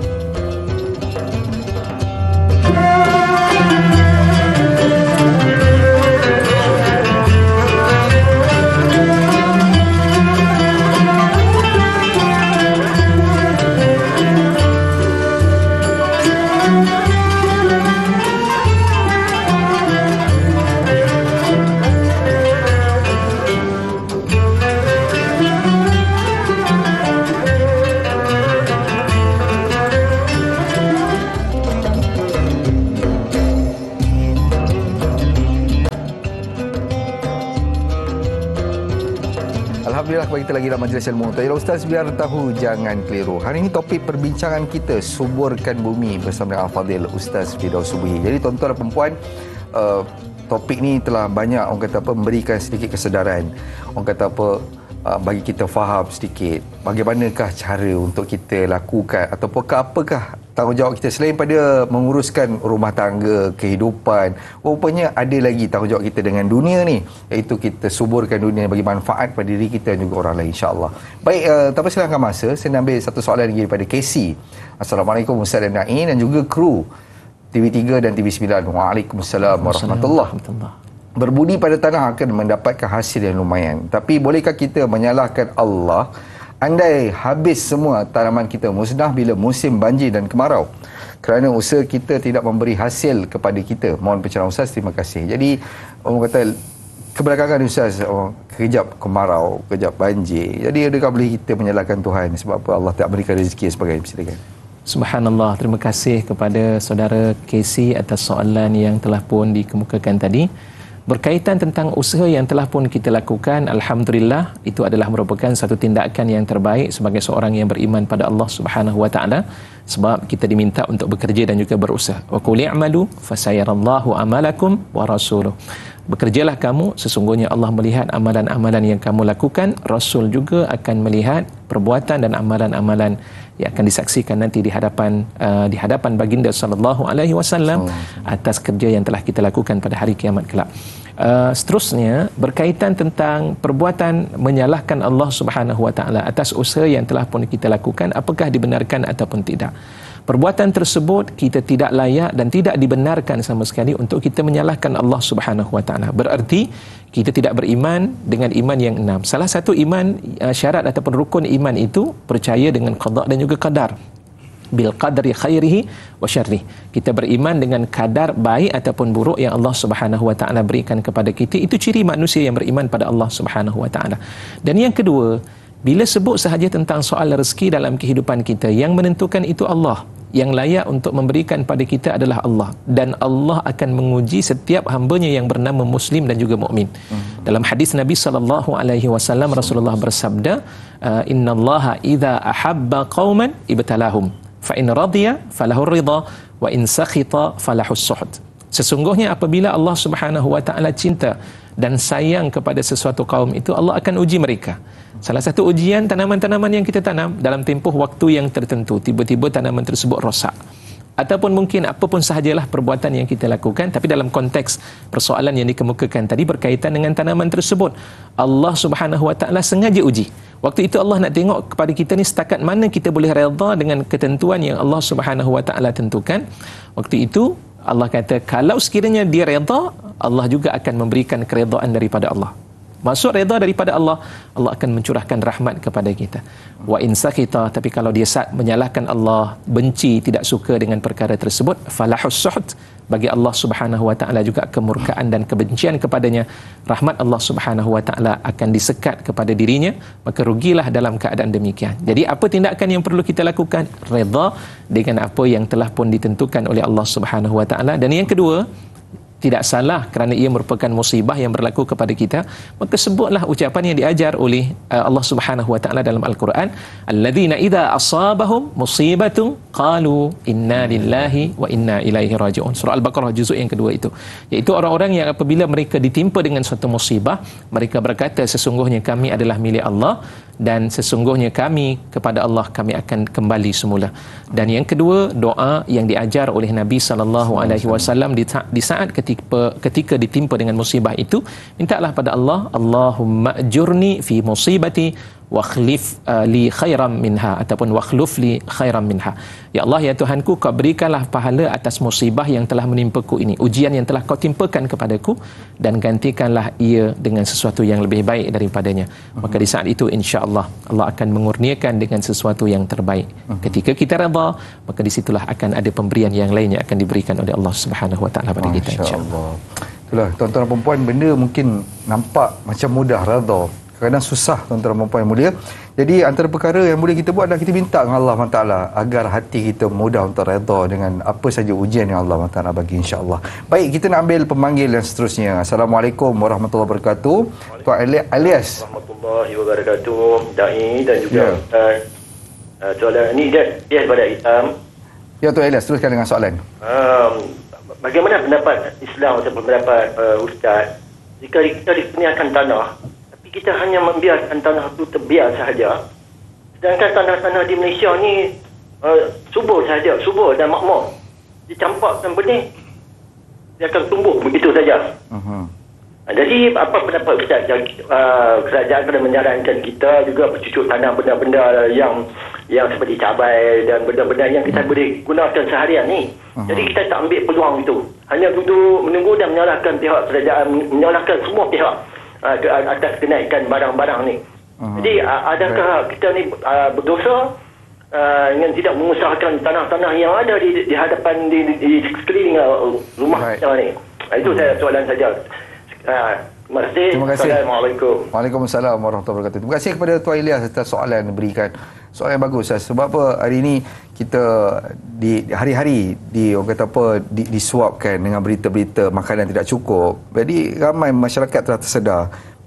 sebab kita lagi dalam majlis ilmu. Tapi ustaz biar tahu jangan keliru. Hari ini topik perbincangan kita suburkan bumi bersama dengan Al-Fadil Ustaz Fidaus Subhi. Jadi tuan-tuan dan puan uh, eh, topik ni telah banyak orang kata apa memberikan sedikit kesedaran. Orang kata apa uh, bagi kita faham sedikit bagaimanakah cara untuk kita lakukan ataupun apakah tanggungjawab kita selain pada menguruskan rumah tangga, kehidupan, rupanya ada lagi tanggungjawab kita dengan dunia ni iaitu kita suburkan dunia bagi manfaat pada diri kita dan juga orang lain insyaAllah. Baik, uh, tanpa silangkan masa, saya ambil satu soalan lagi daripada Casey. Assalamualaikum Ustaz dan Nain dan juga kru TV3 dan TV9. Waalaikumsalam warahmatullahi Berbudi pada tanah akan mendapatkan hasil yang lumayan. Tapi bolehkah kita menyalahkan Allah? Andai habis semua tanaman kita musnah bila musim banjir dan kemarau kerana usaha kita tidak memberi hasil kepada kita. Mohon pencerahan Ustaz, terima kasih. Jadi, orang kata kebelakangan Ustaz, oh, kejap kemarau, kejap banjir. Jadi, adakah boleh kita menyalahkan Tuhan sebab apa Allah tak berikan rezeki sebagai persidangan? Subhanallah, terima kasih kepada saudara Casey atas soalan yang telah pun dikemukakan tadi berkaitan tentang usaha yang telah pun kita lakukan alhamdulillah itu adalah merupakan satu tindakan yang terbaik sebagai seorang yang beriman pada Allah Subhanahu wa taala sebab kita diminta untuk bekerja dan juga berusaha wa qul i'malu fasayarallahu amalakum wa rasuluh bekerjalah kamu sesungguhnya Allah melihat amalan-amalan yang kamu lakukan rasul juga akan melihat perbuatan dan amalan-amalan yang akan disaksikan nanti di hadapan uh, di hadapan baginda sallallahu alaihi wasallam atas kerja yang telah kita lakukan pada hari kiamat kelak. Uh, seterusnya berkaitan tentang perbuatan menyalahkan Allah Subhanahu wa taala atas usaha yang telah pun kita lakukan apakah dibenarkan ataupun tidak perbuatan tersebut kita tidak layak dan tidak dibenarkan sama sekali untuk kita menyalahkan Allah Subhanahu Wa Taala. Bererti kita tidak beriman dengan iman yang enam. Salah satu iman uh, syarat ataupun rukun iman itu percaya dengan qada dan juga qadar bil qadri khairihi wa syarri. Kita beriman dengan kadar baik ataupun buruk yang Allah Subhanahu wa taala berikan kepada kita. Itu ciri manusia yang beriman pada Allah Subhanahu wa taala. Dan yang kedua, bila sebut sahaja tentang soal rezeki dalam kehidupan kita, yang menentukan itu Allah. Yang layak untuk memberikan pada kita adalah Allah. Dan Allah akan menguji setiap hambanya yang bernama Muslim dan juga mukmin. Hmm. Dalam hadis Nabi saw, Rasulullah bersabda, ah, "Inna Allaha idza ahabba qauman ibtalahum, fa in radiya falahur ridha wa in sakhita falahus suhd." Sesungguhnya apabila Allah Subhanahu wa taala cinta dan sayang kepada sesuatu kaum itu, Allah akan uji mereka. Salah satu ujian tanaman-tanaman yang kita tanam dalam tempoh waktu yang tertentu, tiba-tiba tanaman tersebut rosak. Ataupun mungkin apapun sahajalah perbuatan yang kita lakukan Tapi dalam konteks persoalan yang dikemukakan tadi Berkaitan dengan tanaman tersebut Allah subhanahu wa ta'ala sengaja uji Waktu itu Allah nak tengok kepada kita ni Setakat mana kita boleh reda dengan ketentuan yang Allah subhanahu wa ta'ala tentukan Waktu itu Allah kata Kalau sekiranya dia reda Allah juga akan memberikan keredaan daripada Allah Maksud redha daripada Allah, Allah akan mencurahkan rahmat kepada kita. Wa in sakita, tapi kalau dia saat menyalahkan Allah, benci, tidak suka dengan perkara tersebut, falahus suhd, bagi Allah subhanahu wa ta'ala juga kemurkaan dan kebencian kepadanya, rahmat Allah subhanahu wa ta'ala akan disekat kepada dirinya, maka rugilah dalam keadaan demikian. Jadi apa tindakan yang perlu kita lakukan? Redha dengan apa yang telah pun ditentukan oleh Allah subhanahu wa ta'ala. Dan yang kedua, tidak salah kerana ia merupakan musibah yang berlaku kepada kita maka sebutlah ucapan yang diajar oleh uh, Allah Subhanahu wa taala dalam al-Quran alladzina idza asabahum musibatun qalu inna lillahi wa inna ilaihi rajiun surah al-baqarah juzuk yang kedua itu iaitu orang-orang yang apabila mereka ditimpa dengan suatu musibah mereka berkata sesungguhnya kami adalah milik Allah dan sesungguhnya kami kepada Allah kami akan kembali semula dan yang kedua doa yang diajar oleh Nabi sallallahu alaihi wasallam di saat ketika ketika ketika ditimpa dengan musibah itu mintalah pada Allah Allahumma jurni fi musibati wakhlif uh, li khairam minha ataupun wakhluf li khairam minha ya Allah ya Tuhanku kau berikanlah pahala atas musibah yang telah menimpaku ini ujian yang telah kau timpakan kepadaku dan gantikanlah ia dengan sesuatu yang lebih baik daripadanya maka di saat itu insyaallah Allah akan mengurniakan dengan sesuatu yang terbaik ketika kita redha maka di situlah akan ada pemberian yang lainnya akan diberikan oleh Allah Subhanahu wa taala pada kita insyaallah itulah tuan-tuan dan puan benda mungkin nampak macam mudah redha kadang-kadang susah tuan-tuan dan puan mulia jadi antara perkara yang boleh kita buat adalah kita minta dengan Allah SWT agar hati kita mudah untuk redha dengan apa saja ujian yang Allah SWT bagi insya Allah. baik kita nak ambil pemanggil yang seterusnya Assalamualaikum Warahmatullahi Wabarakatuh Tuan Alias Warahmatullahi Wabarakatuh Da'i dan juga yeah. Ya. soalan ini dan dia kepada Islam um, Ya Tuan Elias, teruskan dengan soalan. Um, bagaimana pendapat Islam atau pendapat uh, Ustaz jika kita dikurniakan tanah kita hanya membiarkan tanah itu terbiar sahaja. Sedangkan tanah-tanah di Malaysia ni uh, subur sahaja, subur dan makmur. Dicampakkan benih, dia akan tumbuh begitu saja. Uh-huh. Ha, jadi apa pendapat kita? Uh, kerajaan kena menyarankan kita juga bercucuk tanah benda-benda yang yang seperti cabai dan benda-benda yang kita boleh gunakan seharian ni. Uh-huh. Jadi kita tak ambil peluang itu. Hanya duduk menunggu dan menyalahkan pihak kerajaan, menyalahkan semua pihak. Uh, uh, atas kenaikan barang-barang ni. Uh-huh. Jadi uh, adakah right. kita ni uh, berdosa uh, dengan tidak mengusahakan tanah-tanah yang ada di, di hadapan di, di sekeliling uh, rumah right. kita ni? Uh, itu uh-huh. saya soalan saja. Uh, Terima kasih. Assalamualaikum. Waalaikumsalam warahmatullahi wabarakatuh. Terima kasih kepada Tuan Ilyas atas soalan yang diberikan. Soalan yang bagus. Eh, sebab apa hari ini kita di hari-hari di orang kata apa di, disuapkan dengan berita-berita makanan tidak cukup. Jadi ramai masyarakat telah tersedar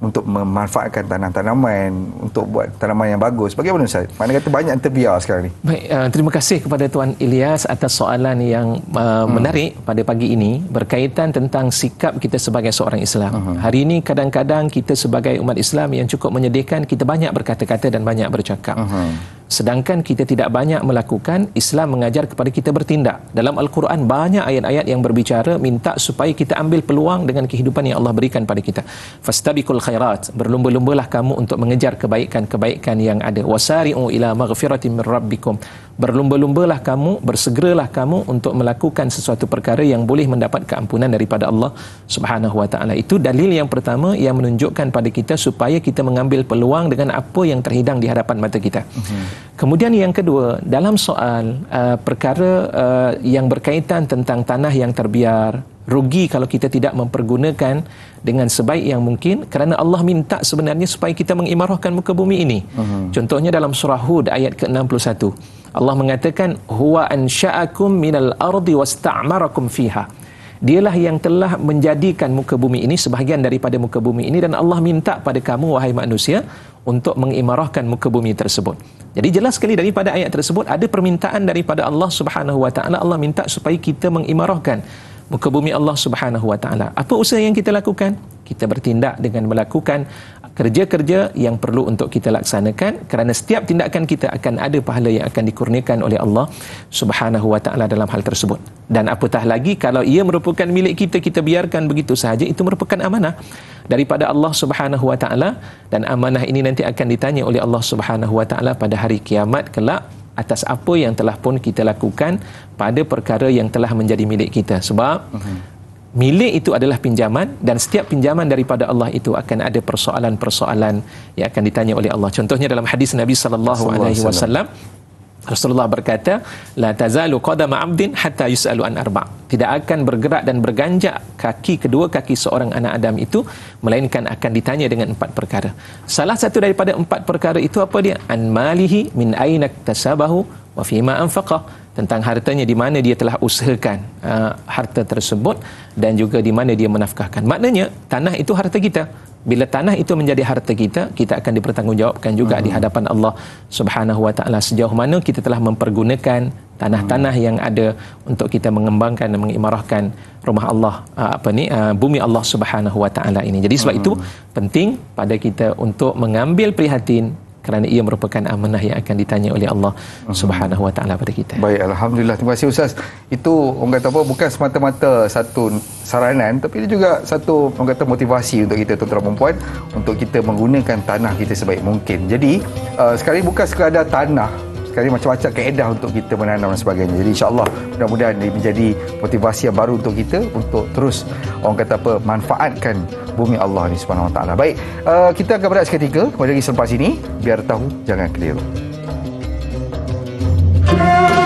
untuk memanfaatkan tanaman-tanaman untuk buat tanaman yang bagus. Bagaimana Ustaz? Mana kata banyak terbiar sekarang ni? Baik, uh, terima kasih kepada Tuan Ilyas atas soalan yang uh, hmm. menarik pada pagi ini berkaitan tentang sikap kita sebagai seorang Islam. Uh-huh. Hari ini kadang-kadang kita sebagai umat Islam yang cukup menyedihkan kita banyak berkata-kata dan banyak bercakap. Uh-huh. Sedangkan kita tidak banyak melakukan, Islam mengajar kepada kita bertindak. Dalam Al-Quran banyak ayat-ayat yang berbicara minta supaya kita ambil peluang dengan kehidupan yang Allah berikan pada kita. Fastabiqul khairat, berlumba-lumbalah kamu untuk mengejar kebaikan-kebaikan yang ada. Wasari'u ila maghfirati min Berlumba-lumbalah kamu, bersegeralah kamu untuk melakukan sesuatu perkara yang boleh mendapat keampunan daripada Allah Subhanahu wa taala. Itu dalil yang pertama yang menunjukkan pada kita supaya kita mengambil peluang dengan apa yang terhidang di hadapan mata kita. Mm-hmm. Kemudian yang kedua, dalam soal uh, perkara uh, yang berkaitan tentang tanah yang terbiar, rugi kalau kita tidak mempergunakan dengan sebaik yang mungkin kerana Allah minta sebenarnya supaya kita mengimarahkan muka bumi ini. Uh-huh. Contohnya dalam surah Hud ayat ke-61. Allah mengatakan huwa ansha'akum minal ardi wasta'marakum fiha. Uh-huh. Dialah yang telah menjadikan muka bumi ini sebahagian daripada muka bumi ini dan Allah minta pada kamu wahai manusia untuk mengimarahkan muka bumi tersebut. Jadi jelas sekali daripada ayat tersebut ada permintaan daripada Allah Subhanahu wa taala Allah minta supaya kita mengimarahkan muka bumi Allah Subhanahu wa taala. Apa usaha yang kita lakukan? kita bertindak dengan melakukan kerja-kerja yang perlu untuk kita laksanakan kerana setiap tindakan kita akan ada pahala yang akan dikurniakan oleh Allah Subhanahu wa taala dalam hal tersebut dan apatah lagi kalau ia merupakan milik kita kita biarkan begitu sahaja itu merupakan amanah daripada Allah Subhanahu wa taala dan amanah ini nanti akan ditanya oleh Allah Subhanahu wa taala pada hari kiamat kelak atas apa yang telah pun kita lakukan pada perkara yang telah menjadi milik kita sebab uh-huh milik itu adalah pinjaman dan setiap pinjaman daripada Allah itu akan ada persoalan-persoalan yang akan ditanya oleh Allah. Contohnya dalam hadis Nabi sallallahu alaihi wasallam Rasulullah berkata, la tazalu qadama 'abdin hatta yus'alu an arba. Tidak akan bergerak dan berganjak kaki kedua kaki seorang anak Adam itu melainkan akan ditanya dengan empat perkara. Salah satu daripada empat perkara itu apa dia? An malihi min aina tasabahu wa fima anfaqahu tentang hartanya di mana dia telah usahakan uh, harta tersebut dan juga di mana dia menafkahkan. Maknanya tanah itu harta kita. Bila tanah itu menjadi harta kita, kita akan dipertanggungjawabkan juga hmm. di hadapan Allah Subhanahu Wa Taala sejauh mana kita telah mempergunakan tanah-tanah hmm. yang ada untuk kita mengembangkan dan mengimarahkan rumah Allah uh, apa ni uh, bumi Allah Subhanahu Wa Taala ini. Jadi sebab hmm. itu penting pada kita untuk mengambil prihatin kerana ia merupakan amanah yang akan ditanya oleh Allah Subhanahu Wa Taala pada kita. Baik, alhamdulillah. Terima kasih Ustaz. Itu orang kata apa bukan semata-mata satu saranan tapi dia juga satu orang kata motivasi untuk kita tuan-tuan dan untuk kita menggunakan tanah kita sebaik mungkin. Jadi, uh, sekali bukan sekadar tanah sekali macam-macam keedah untuk kita menanam dan sebagainya. Jadi Insyaallah mudah-mudahan ini menjadi motivasi yang baru untuk kita untuk terus orang kata apa manfaatkan bumi Allah ni subhanahu taala. Baik, uh, kita akan berehat seketika kembali lagi selepas ini biar tahu jangan keliru. Yeah.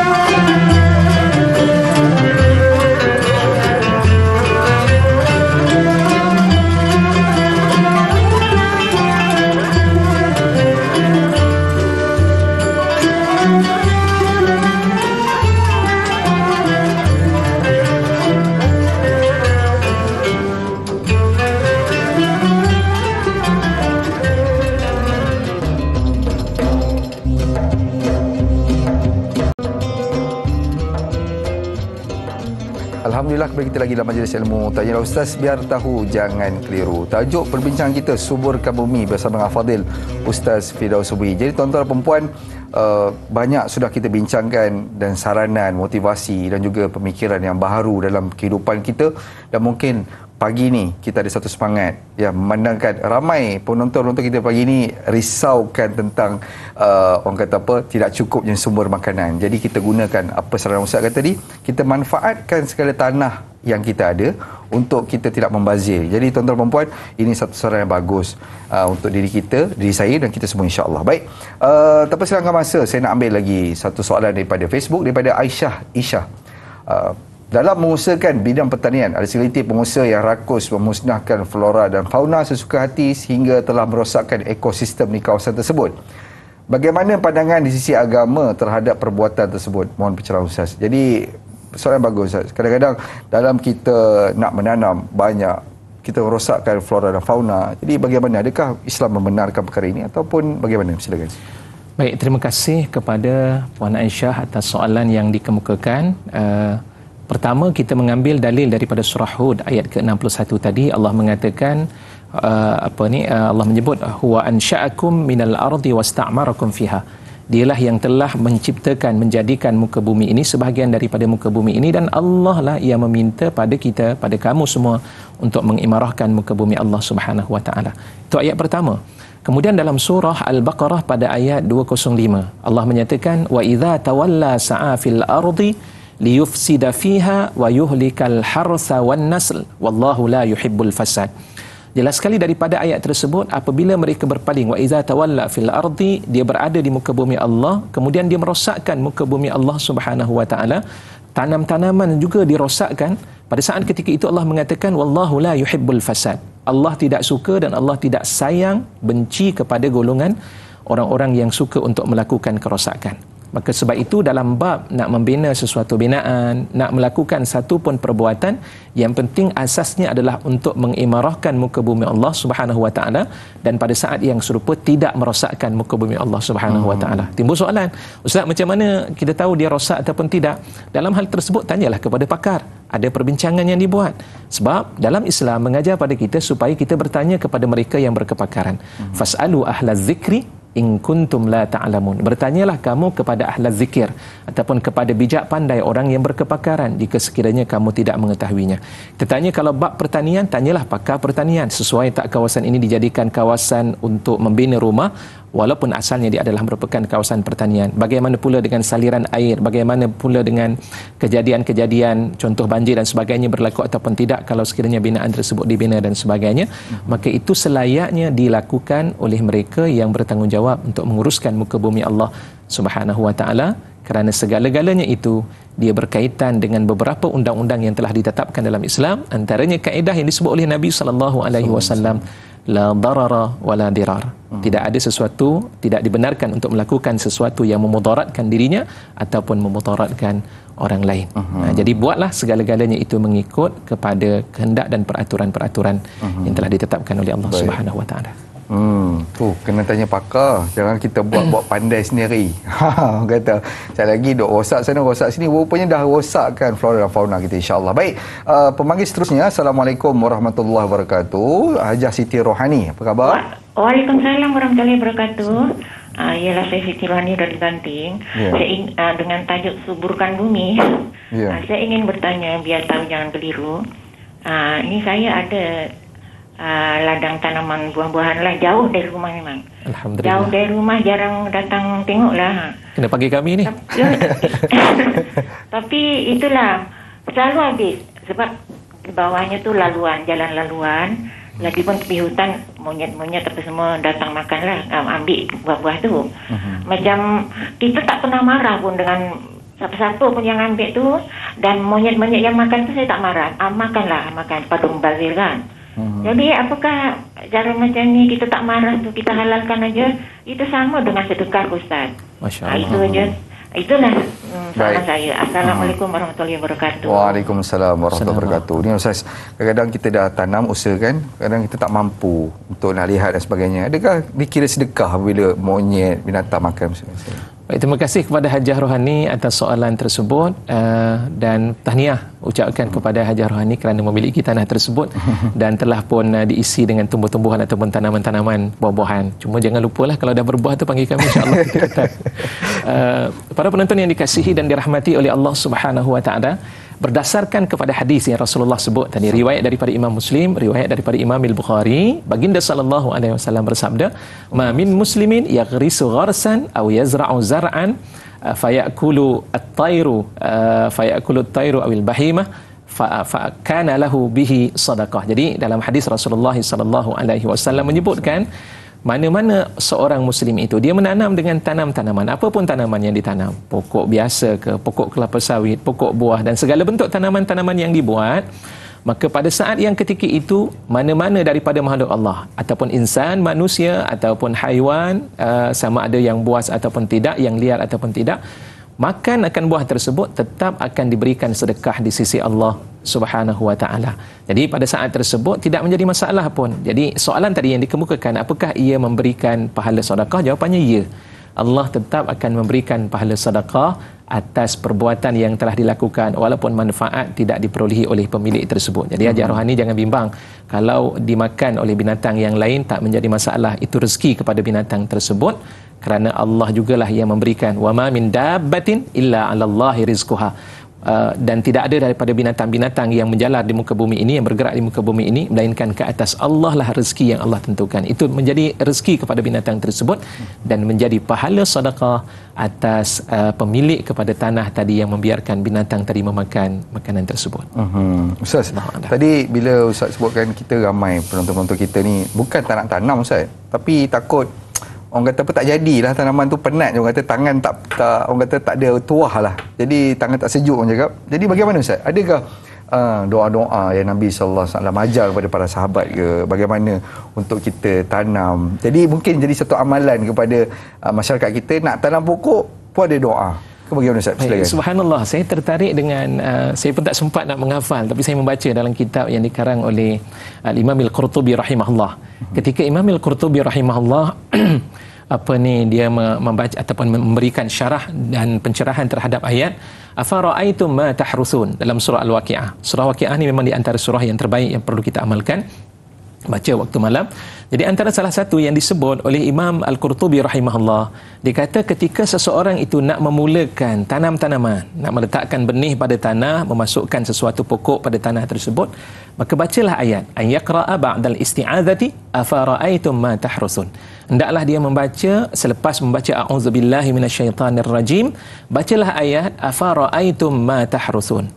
lagi dalam majlis ilmu tanya ustaz biar tahu jangan keliru tajuk perbincangan kita suburkan bumi bersama dengan Fadil Ustaz Fidaus Subi jadi tuan-tuan dan uh, banyak sudah kita bincangkan dan saranan motivasi dan juga pemikiran yang baru dalam kehidupan kita dan mungkin pagi ni kita ada satu semangat ya memandangkan ramai penonton-penonton kita pagi ni risaukan tentang uh, orang kata apa tidak cukupnya sumber makanan jadi kita gunakan apa saranan Ustaz kata tadi kita manfaatkan segala tanah yang kita ada untuk kita tidak membazir. Jadi tuan-tuan dan puan, ini satu saran yang bagus uh, untuk diri kita, diri saya dan kita semua insya-Allah. Baik. Uh, tanpa selangkah masa, saya nak ambil lagi satu soalan daripada Facebook daripada Aisyah Isyah. Uh, dalam mengusahakan bidang pertanian, ada seliti pengusaha yang rakus memusnahkan flora dan fauna sesuka hati sehingga telah merosakkan ekosistem di kawasan tersebut. Bagaimana pandangan di sisi agama terhadap perbuatan tersebut? Mohon pencerahan Ustaz. Jadi, soalan bagus kadang-kadang dalam kita nak menanam banyak kita rosakkan flora dan fauna jadi bagaimana adakah Islam membenarkan perkara ini ataupun bagaimana silakan baik terima kasih kepada Puan Aisyah atas soalan yang dikemukakan uh, pertama kita mengambil dalil daripada surah Hud ayat ke-61 tadi Allah mengatakan uh, apa ni uh, Allah menyebut huwa ansha'akum minal ardi wasta'marakum fiha Dialah yang telah menciptakan, menjadikan muka bumi ini sebahagian daripada muka bumi ini dan Allah lah yang meminta pada kita, pada kamu semua untuk mengimarahkan muka bumi Allah Subhanahu Wa Taala. Itu ayat pertama. Kemudian dalam surah Al-Baqarah pada ayat 205, Allah menyatakan wa idza tawalla sa'a fil ardi liyufsida fiha wa yuhlikal harsa wan nasl wallahu la yuhibbul fasad. Jelas sekali daripada ayat tersebut apabila mereka berpaling wa iza tawalla fil ardi dia berada di muka bumi Allah kemudian dia merosakkan muka bumi Allah Subhanahu wa taala tanam-tanaman juga dirosakkan pada saat ketika itu Allah mengatakan wallahu la yuhibbul fasad Allah tidak suka dan Allah tidak sayang benci kepada golongan orang-orang yang suka untuk melakukan kerosakan Maka sebab itu dalam bab nak membina sesuatu binaan, nak melakukan satu pun perbuatan, yang penting asasnya adalah untuk mengimarahkan muka bumi Allah Subhanahu wa taala dan pada saat yang serupa tidak merosakkan muka bumi Allah Subhanahu wa taala. Hmm. Timbul soalan, ustaz macam mana kita tahu dia rosak ataupun tidak? Dalam hal tersebut tanyalah kepada pakar. Ada perbincangan yang dibuat. Sebab dalam Islam mengajar pada kita supaya kita bertanya kepada mereka yang berkepakaran. Hmm. Fasalu ahla zikri in kuntum la ta'lamun ta bertanyalah kamu kepada ahla zikir ataupun kepada bijak pandai orang yang berkepakaran jika sekiranya kamu tidak mengetahuinya Tetanya kalau bab pertanian tanyalah pakar pertanian sesuai tak kawasan ini dijadikan kawasan untuk membina rumah walaupun asalnya dia adalah merupakan kawasan pertanian bagaimana pula dengan saliran air bagaimana pula dengan kejadian-kejadian contoh banjir dan sebagainya berlaku ataupun tidak kalau sekiranya binaan tersebut dibina dan sebagainya maka itu selayaknya dilakukan oleh mereka yang bertanggungjawab untuk menguruskan muka bumi Allah Subhanahu wa taala kerana segala-galanya itu dia berkaitan dengan beberapa undang-undang yang telah ditetapkan dalam Islam antaranya kaedah yang disebut oleh Nabi sallallahu alaihi wasallam la darara wala dirar. Hmm. Tidak ada sesuatu, tidak dibenarkan untuk melakukan sesuatu yang memudaratkan dirinya ataupun memudaratkan orang lain. Hmm. Nah, jadi buatlah segala-galanya itu mengikut kepada kehendak dan peraturan-peraturan hmm. yang telah ditetapkan oleh Allah Subhanahu wa taala. Hmm, tu kena tanya pakar. Jangan kita buat buat pandai sendiri. Ha, kata, saya lagi dok rosak sana, rosak sini. Rupanya dah rosakkan flora dan fauna kita insya-Allah. Baik, uh, pemanggil seterusnya. Assalamualaikum warahmatullahi wabarakatuh. Hajah Siti Rohani, apa khabar? Waalaikumsalam warahmatullahi wabarakatuh. Ah, uh, ialah saya Siti Rohani dari Banting. Yeah. Saya ing, uh, dengan tajuk suburkan bumi. Yeah. Ya. Uh, saya ingin bertanya biar tahu jangan keliru. uh, ini saya ada uh, ladang tanaman buah-buahan lah jauh dari rumah memang. Alhamdulillah. Jauh dari rumah jarang datang tengok lah. Kena pagi kami ni. Tapi itulah selalu habis sebab bawahnya tu laluan jalan laluan. Lagi pun tepi hutan monyet-monyet apa semua datang makan lah ah, ambil buah-buah tu. Uh-huh. Macam kita tak pernah marah pun dengan siapa satu pun yang ambil tu dan monyet-monyet yang makan tu saya tak marah. Ah, makanlah, makan. Patung bazir kan. uh Hmm. Jadi apakah cara macam ni kita tak marah tu kita halalkan aja itu sama dengan sedekah Ustaz. Masya-Allah. Itu aja. Itulah hmm, Baik. saya. Assalamualaikum hmm. warahmatullahi wabarakatuh. Waalaikumsalam warahmatullahi wabarakatuh. Ini Ustaz, kadang-kadang kita dah tanam usaha kan, kadang kita tak mampu untuk nak lihat dan sebagainya. Adakah dikira sedekah bila monyet binatang makan Ustaz? Baik, terima kasih kepada Hajah Rohani atas soalan tersebut uh, dan tahniah ucapkan kepada Hajah Rohani kerana memiliki tanah tersebut dan telah pun uh, diisi dengan tumbuh-tumbuhan ataupun tanaman-tanaman buah-buahan. Cuma jangan lupa lah kalau dah berbuah tu panggil kami insya-Allah. Uh, para penonton yang dikasihi dan dirahmati oleh Allah Subhanahu Wa Ta'ala, berdasarkan kepada hadis yang Rasulullah sebut tadi riwayat daripada Imam Muslim riwayat daripada Imam Al-Bukhari baginda sallallahu alaihi wasallam bersabda ma min muslimin yaghrisu gharsan aw yazra'u zar'an uh, fa ya'kulu at-tayru uh, fa ya'kulu at-tayru aw al-bahimah fa fa kana lahu bihi sadaqah jadi dalam hadis Rasulullah sallallahu alaihi wasallam menyebutkan mana-mana seorang muslim itu dia menanam dengan tanam-tanaman apa pun tanaman yang ditanam pokok biasa ke pokok kelapa sawit pokok buah dan segala bentuk tanaman-tanaman yang dibuat maka pada saat yang ketika itu mana-mana daripada makhluk Allah ataupun insan manusia ataupun haiwan uh, sama ada yang buas ataupun tidak yang liar ataupun tidak makan akan buah tersebut tetap akan diberikan sedekah di sisi Allah Subhanahu wa taala. Jadi pada saat tersebut tidak menjadi masalah pun. Jadi soalan tadi yang dikemukakan apakah ia memberikan pahala sedekah? Jawapannya ya. Allah tetap akan memberikan pahala sedekah atas perbuatan yang telah dilakukan walaupun manfaat tidak diperolehi oleh pemilik tersebut. Jadi hmm. ajak rohani jangan bimbang. Kalau dimakan oleh binatang yang lain tak menjadi masalah. Itu rezeki kepada binatang tersebut kerana Allah jugalah yang memberikan. Wa ma min dabbatin illa 'ala Allahi rizquha. Uh, dan tidak ada daripada binatang-binatang yang menjalar di muka bumi ini yang bergerak di muka bumi ini melainkan ke atas Allah lah rezeki yang Allah tentukan itu menjadi rezeki kepada binatang tersebut dan menjadi pahala sedekah atas uh, pemilik kepada tanah tadi yang membiarkan binatang tadi memakan makanan tersebut. Uh-huh. Ustaz, nah, tadi bila ustaz sebutkan kita ramai penonton-penonton kita ni bukan tak nak tanam ustaz tapi takut orang kata apa tak jadilah tanaman tu penat je orang kata tangan tak, tak orang kata tak ada tuah lah jadi tangan tak sejuk orang cakap jadi bagaimana Ustaz adakah uh, doa-doa yang Nabi SAW ajar kepada para sahabat ke bagaimana untuk kita tanam jadi mungkin jadi satu amalan kepada uh, masyarakat kita nak tanam pokok pun ada doa Bagaimana Ustaz? Baik, subhanallah, saya tertarik dengan uh, saya pun tak sempat nak menghafal tapi saya membaca dalam kitab yang dikarang oleh Al uh, Imam Al Qurtubi rahimahullah. Ketika Imam Al Qurtubi rahimahullah apa ni dia membaca ataupun memberikan syarah dan pencerahan terhadap ayat afa raaitum ma tahrusun dalam surah al-waqiah. Surah al-waqiah ni memang di antara surah yang terbaik yang perlu kita amalkan baca waktu malam. Jadi antara salah satu yang disebut oleh Imam Al-Qurtubi rahimahullah, dia kata ketika seseorang itu nak memulakan tanam-tanaman, nak meletakkan benih pada tanah, memasukkan sesuatu pokok pada tanah tersebut, maka bacalah ayat, "An yaqra'a ba'dal isti'adzati afara'aytum ma tahrusun." Hendaklah dia membaca selepas membaca a'udzubillahi rajim, bacalah ayat afara'aytum ma tahrusun.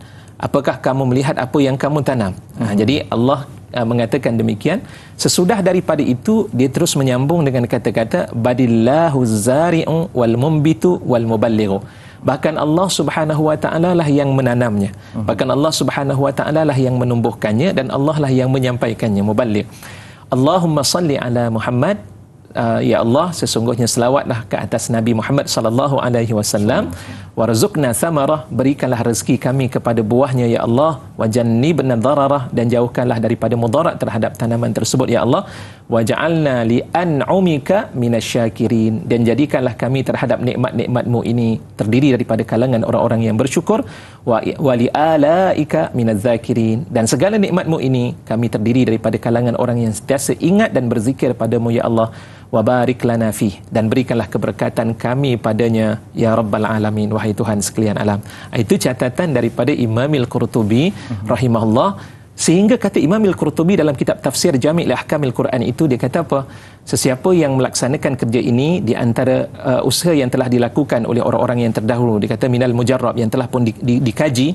Apakah kamu melihat apa yang kamu tanam? Mm-hmm. jadi Allah uh, mengatakan demikian sesudah daripada itu dia terus menyambung dengan kata-kata badillahu zari'u wal mumbitu wal muballighu bahkan Allah Subhanahu wa taala lah yang menanamnya hmm. bahkan Allah Subhanahu wa taala lah yang menumbuhkannya dan Allah lah yang menyampaikannya muballigh Allahumma salli ala Muhammad uh, ya Allah sesungguhnya selawatlah ke atas Nabi Muhammad sallallahu alaihi wasallam warzuqna thamarah berikanlah rezeki kami kepada buahnya ya Allah wajannibna dararah dan jauhkanlah daripada mudarat terhadap tanaman tersebut ya Allah waj'alna li an'umika minasyakirin dan jadikanlah kami terhadap nikmat nikmatmu ini terdiri daripada kalangan orang-orang yang bersyukur wa wali alaika minadh-dhakirin dan segala nikmatmu ini kami terdiri daripada kalangan orang yang sentiasa ingat dan berzikir padamu ya Allah wa barik lana fi dan berikanlah keberkatan kami padanya ya rabbal alamin wahai tuhan sekalian alam itu catatan daripada Imamil Qurtubi rahimahullah Sehingga kata Imam Al-Qurtubi dalam kitab tafsir Jami' Al-Ahkam Al-Quran itu, dia kata apa? Sesiapa yang melaksanakan kerja ini di antara uh, usaha yang telah dilakukan oleh orang-orang yang terdahulu, dia kata minal mujarrab yang telah pun di, di, dikaji,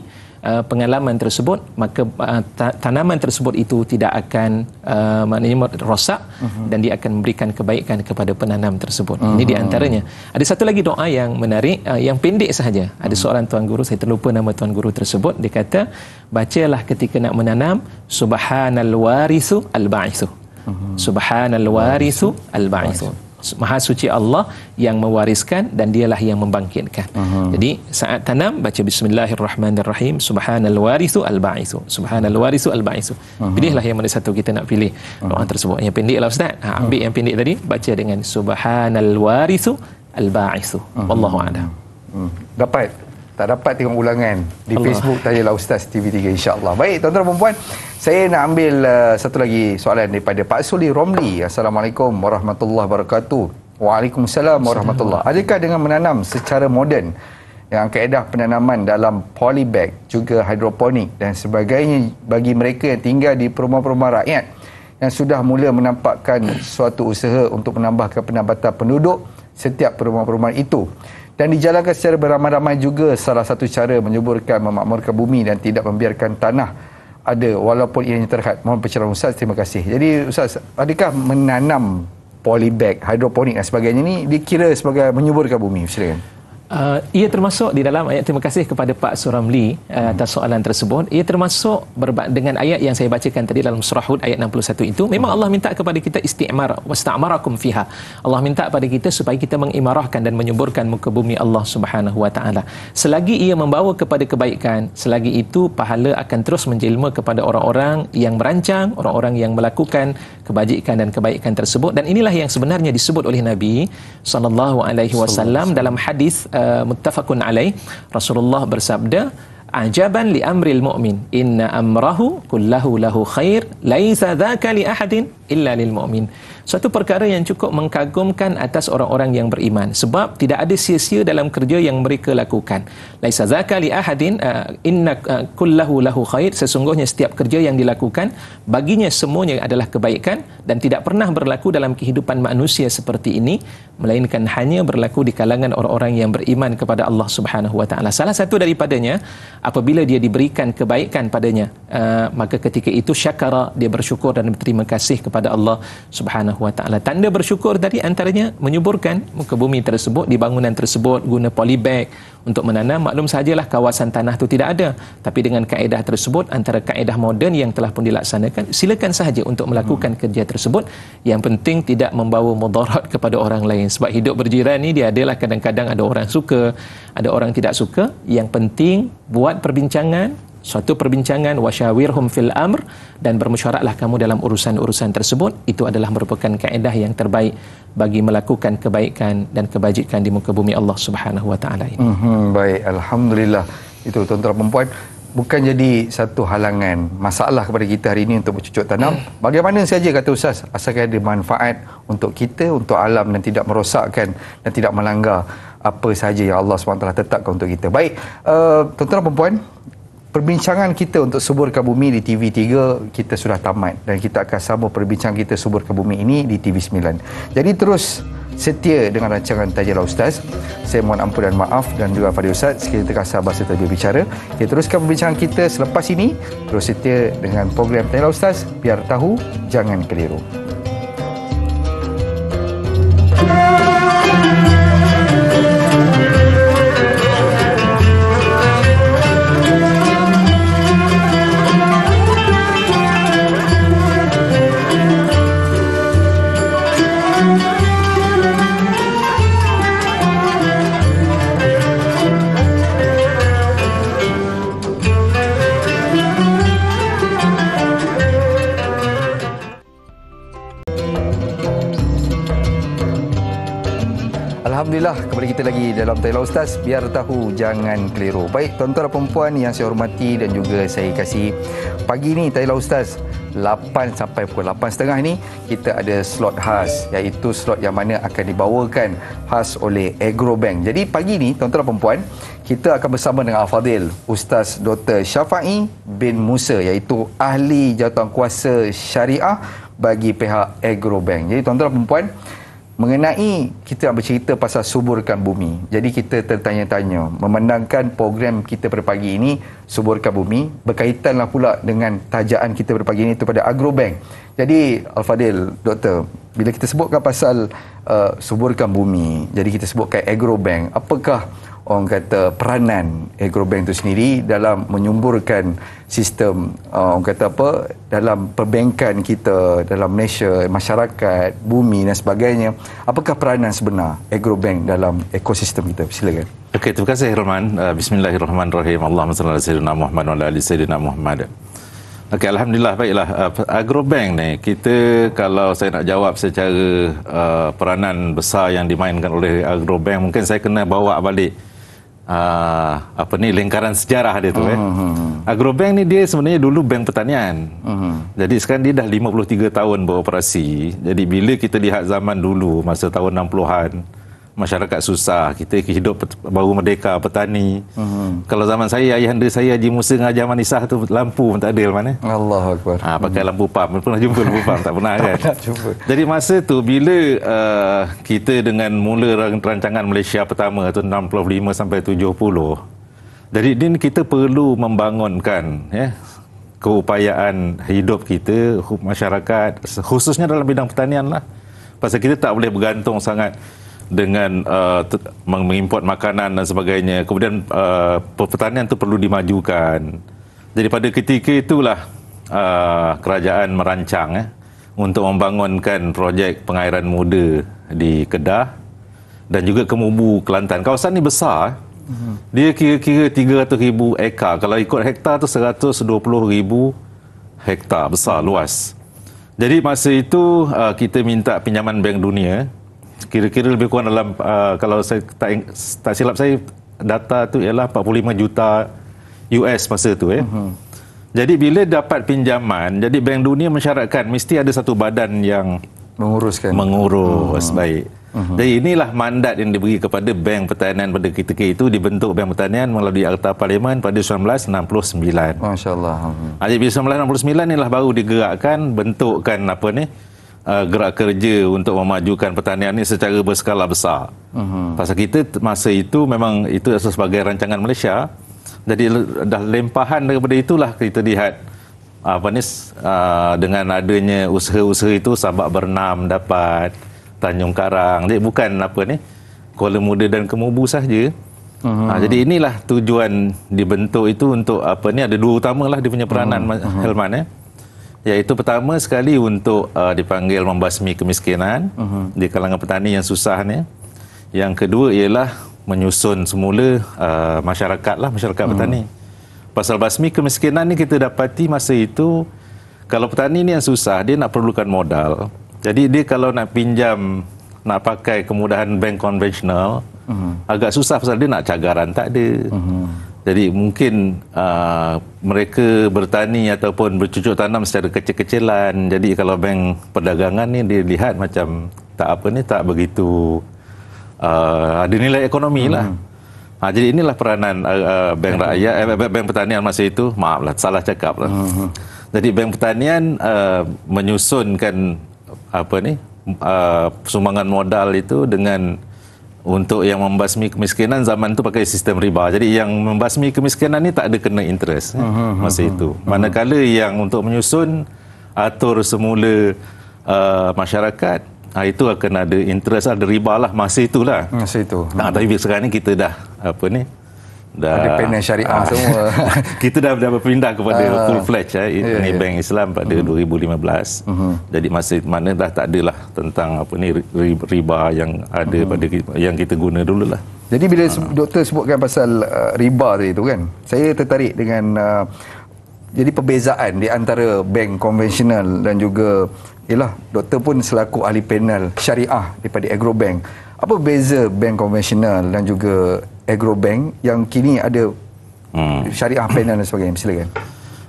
uh, pengalaman tersebut maka uh, ta- tanaman tersebut itu tidak akan uh, maknanya rosak uh-huh. dan dia akan memberikan kebaikan kepada penanam tersebut uh-huh. ini di mhm. antaranya ada satu lagi doa yang menarik uh, yang pendek sahaja uh-huh. ada mhm. soalan tuan guru saya terlupa nama tuan guru tersebut dia kata bacalah ketika nak menanam subhanal warisu al ba'isu uh-huh. subhanal warisu al ba'isu Maha suci Allah yang mewariskan dan dialah yang membangkitkan. Uhum. Jadi saat tanam baca bismillahirrahmanirrahim subhanal warithu al ba'ithu subhanal warithu al ba'ithu. Pilihlah yang mana satu kita nak pilih. Doa tersebut yang pendek lah, ustaz. Ha, ambil uhum. yang pendek tadi baca dengan subhanal warithu al ba'ithu. Wallahu a'lam. Dapat tak dapat tengok ulangan di Allah. Facebook tanyalah Ustaz TV3 insyaAllah baik tuan-tuan dan puan saya nak ambil uh, satu lagi soalan daripada Pak Suli Romli Assalamualaikum Warahmatullahi Wabarakatuh Waalaikumsalam Warahmatullahi adakah dengan menanam secara moden yang keedah penanaman dalam polybag juga hidroponik dan sebagainya bagi mereka yang tinggal di perumah-perumah rakyat yang sudah mula menampakkan suatu usaha untuk menambahkan pendapatan penduduk setiap perumah-perumah itu dan dijalankan secara beramai-ramai juga salah satu cara menyuburkan memakmurkan bumi dan tidak membiarkan tanah ada walaupun ia yang terhad mohon pencerahan ustaz terima kasih jadi ustaz adakah menanam polybag hidroponik dan sebagainya ini dikira sebagai menyuburkan bumi silakan Uh, ia termasuk di dalam ayat terima kasih kepada Pak Suramli uh, atas soalan tersebut. Ia termasuk berbat dengan ayat yang saya bacakan tadi dalam surah Hud ayat 61 itu. Memang Allah minta kepada kita isti'mar wasta'marakum fiha. Allah minta kepada kita supaya kita mengimarahkan dan menyuburkan muka bumi Allah Subhanahu wa taala. Selagi ia membawa kepada kebaikan, selagi itu pahala akan terus menjelma kepada orang-orang yang merancang, orang-orang yang melakukan kebajikan dan kebaikan tersebut dan inilah yang sebenarnya disebut oleh Nabi saw dalam hadis Eh, muttafaqun alaih Rasulullah bersabda ajaban li amril mu'min inna amrahu kullahu lahu khair laisa dhaka li ahadin illa lil mu'min Suatu perkara yang cukup mengkagumkan atas orang-orang yang beriman sebab tidak ada sia-sia dalam kerja yang mereka lakukan. Laisa zaka li ahadin uh, inna uh, kullahu lahu khair sesungguhnya setiap kerja yang dilakukan baginya semuanya adalah kebaikan dan tidak pernah berlaku dalam kehidupan manusia seperti ini melainkan hanya berlaku di kalangan orang-orang yang beriman kepada Allah Subhanahu wa taala. Salah satu daripadanya apabila dia diberikan kebaikan padanya uh, maka ketika itu syakara dia bersyukur dan berterima kasih kepada Allah Subhanahu Subhanahu Wa Taala. Tanda bersyukur tadi antaranya menyuburkan muka bumi tersebut di bangunan tersebut guna polybag untuk menanam maklum sajalah kawasan tanah itu tidak ada tapi dengan kaedah tersebut antara kaedah moden yang telah pun dilaksanakan silakan sahaja untuk melakukan hmm. kerja tersebut yang penting tidak membawa mudarat kepada orang lain sebab hidup berjiran ni dia adalah kadang-kadang ada orang suka ada orang tidak suka yang penting buat perbincangan suatu perbincangan wasyawirhum fil amr dan bermusyaratlah kamu dalam urusan-urusan tersebut itu adalah merupakan kaedah yang terbaik bagi melakukan kebaikan dan kebajikan di muka bumi Allah Subhanahu wa taala ini. Mm-hmm, baik, alhamdulillah. Itu tuan-tuan perempuan bukan jadi satu halangan masalah kepada kita hari ini untuk bercucuk tanam bagaimana saja kata ustaz asalkan ada manfaat untuk kita untuk alam dan tidak merosakkan dan tidak melanggar apa sahaja yang Allah SWT tetapkan untuk kita baik uh, tuan-tuan dan puan Perbincangan kita untuk Suburkan Bumi di TV3 kita sudah tamat dan kita akan sama perbincangan kita Suburkan Bumi ini di TV9. Jadi terus setia dengan rancangan Tajalah Ustaz. Saya mohon ampun dan maaf dan juga Fadil Ustaz sekiranya terkasar bahasa terlebih bicara. Kita teruskan perbincangan kita selepas ini. Terus setia dengan program Tajalah Ustaz. Biar tahu, jangan keliru. Alhamdulillah kembali kita lagi dalam Tailau Ustaz biar tahu jangan keliru. Baik tuan-tuan dan puan yang saya hormati dan juga saya kasih pagi ni Tailau Ustaz 8 sampai pukul 8.30 ni kita ada slot khas iaitu slot yang mana akan dibawakan khas oleh Agrobank. Jadi pagi ni tuan-tuan dan puan kita akan bersama dengan Al-Fadil Ustaz Dr. Syafai bin Musa iaitu ahli kuasa syariah bagi pihak Agrobank. Jadi tuan-tuan dan puan mengenai kita nak bercerita pasal suburkan bumi. Jadi kita tertanya-tanya memandangkan program kita pada pagi ini suburkan bumi berkaitanlah pula dengan tajaan kita pada pagi ini pada Agrobank. Jadi Al-Fadil doktor bila kita sebutkan pasal uh, suburkan bumi jadi kita sebutkan Agrobank apakah orang kata peranan agrobank itu sendiri dalam menyumburkan sistem uh, orang kata apa dalam perbankan kita dalam Malaysia masyarakat bumi dan sebagainya apakah peranan sebenar agrobank dalam ekosistem kita silakan okey terima kasih Rahman uh, bismillahirrahmanirrahim Allahumma salli ala sayyidina Muhammad wa ala ali sayyidina Muhammad Okey alhamdulillah baiklah uh, agrobank ni kita kalau saya nak jawab secara uh, peranan besar yang dimainkan oleh agrobank mungkin saya kena bawa balik uh, apa ni lingkaran sejarah dia tu uh-huh. eh. Ah, Agrobank ni dia sebenarnya dulu bank pertanian. Uh-huh. Jadi sekarang dia dah 53 tahun beroperasi. Jadi bila kita lihat zaman dulu masa tahun 60-an, masyarakat susah kita hidup baru merdeka petani uh kalau zaman saya ayah anda saya Haji Musa dengan Haji Aman Isah tu lampu pun tak ada di mana Allah, Akbar ha, pakai hmm. lampu pam pernah jumpa lampu pam tak pernah kan tak jumpa. jadi masa tu bila uh, kita dengan mula rancangan Malaysia pertama tu 65 sampai 70 jadi din kita perlu membangunkan ya keupayaan hidup kita masyarakat khususnya dalam bidang pertanian lah pasal kita tak boleh bergantung sangat dengan uh, mengimport makanan dan sebagainya. Kemudian uh, pertanian itu perlu dimajukan. Jadi pada ketika itulah uh, kerajaan merancang eh, untuk membangunkan projek pengairan muda di Kedah dan juga Kemubu, Kelantan. Kawasan ini besar. Eh. Mhm. Dia kira-kira 300 ribu ekar. Kalau ikut hektar itu 120 ribu hektar. Besar, luas. Jadi masa itu uh, kita minta pinjaman Bank Dunia kira-kira lebih kurang dalam uh, kalau saya tak tak silap saya data tu ialah 45 juta US masa tu eh. Mm-hmm. Jadi bila dapat pinjaman, jadi bank dunia mensyaratkan mesti ada satu badan yang menguruskan. Mengurus oh. baik. Uh-huh. Jadi inilah mandat yang diberi kepada bank pertanian pada ketika itu dibentuk bank pertanian melalui Akta Parlimen pada 1969. Masya-Allah. Jadi bila 1969 inilah baru digerakkan bentukkan apa ni? uh, gerak kerja untuk memajukan pertanian ini secara berskala besar. Uh-huh. Pasal kita masa itu memang itu sebagai rancangan Malaysia. Jadi dah lempahan daripada itulah kita lihat uh, apa ni uh, dengan adanya usaha-usaha itu Sabak Bernam dapat Tanjung Karang. Jadi bukan apa ni Kuala Muda dan Kemubu saja. Uh-huh. jadi inilah tujuan dibentuk itu untuk apa ni ada dua utamalah dia punya peranan uh-huh. Helman ya. Eh iaitu pertama sekali untuk uh, dipanggil membasmi kemiskinan uh-huh. di kalangan petani yang susah ni. Yang kedua ialah menyusun semula uh, masyarakat lah masyarakat uh-huh. petani. Pasal basmi kemiskinan ni kita dapati masa itu kalau petani ni yang susah dia nak perlukan modal. Jadi dia kalau nak pinjam nak pakai kemudahan bank konvensional uh-huh. agak susah pasal dia nak cagaran tak ada. Uh-huh. Jadi mungkin uh, mereka bertani ataupun bercucuk tanam secara kecil-kecilan. Jadi kalau bank perdagangan ni dia lihat macam tak apa ni tak begitu uh, ada nilai ekonomi lah. hmm. lah. Ha, jadi inilah peranan uh, uh, bank rakyat, eh, bank pertanian masa itu. Maaflah, salah cakap lah. Hmm, hmm. Jadi bank pertanian uh, menyusunkan apa ni uh, sumbangan modal itu dengan untuk yang membasmi kemiskinan zaman itu pakai sistem riba. Jadi yang membasmi kemiskinan ni tak ada kena interest uh-huh, uh-huh, masa uh-huh. itu. Manakala yang untuk menyusun atur semula uh, masyarakat uh, itu akan ada interest ada riba lah masa itulah. Masa itu. Nah, tapi sekarang ni kita dah apa ni dah ada panel syariah ah, semua. kita dah, dah berpindah kepada ah, full fledge eh ini yeah, yeah. bank Islam pada uh-huh. 2015. Uh-huh. Jadi masa mana dah tak lah tentang apa ni riba yang ada uh-huh. pada yang kita guna lah. Jadi bila ah. doktor sebutkan pasal uh, riba tadi tu kan. Saya tertarik dengan uh, jadi perbezaan di antara bank konvensional dan juga ialah doktor pun selaku ahli panel syariah daripada Agrobank. Apa beza bank konvensional dan juga Agrobank yang kini ada hmm. syariah panel dan sebagainya silakan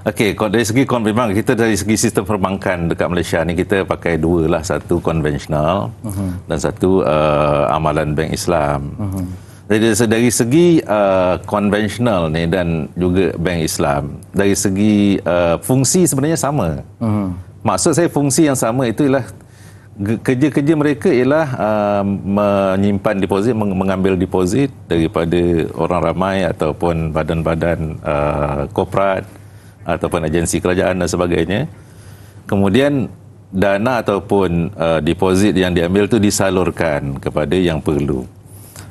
Okey, dari segi kon memang kita dari segi sistem perbankan dekat Malaysia ni kita pakai dua lah satu konvensional uh-huh. dan satu uh, amalan bank Islam. Uh-huh. Jadi dari segi uh, konvensional uh, ni dan juga bank Islam dari segi uh, fungsi sebenarnya sama. Uh-huh. Maksud saya fungsi yang sama itu ialah kerja-kerja mereka ialah uh, menyimpan deposit meng- mengambil deposit daripada orang ramai ataupun badan-badan uh, korporat ataupun agensi kerajaan dan sebagainya kemudian dana ataupun uh, deposit yang diambil tu disalurkan kepada yang perlu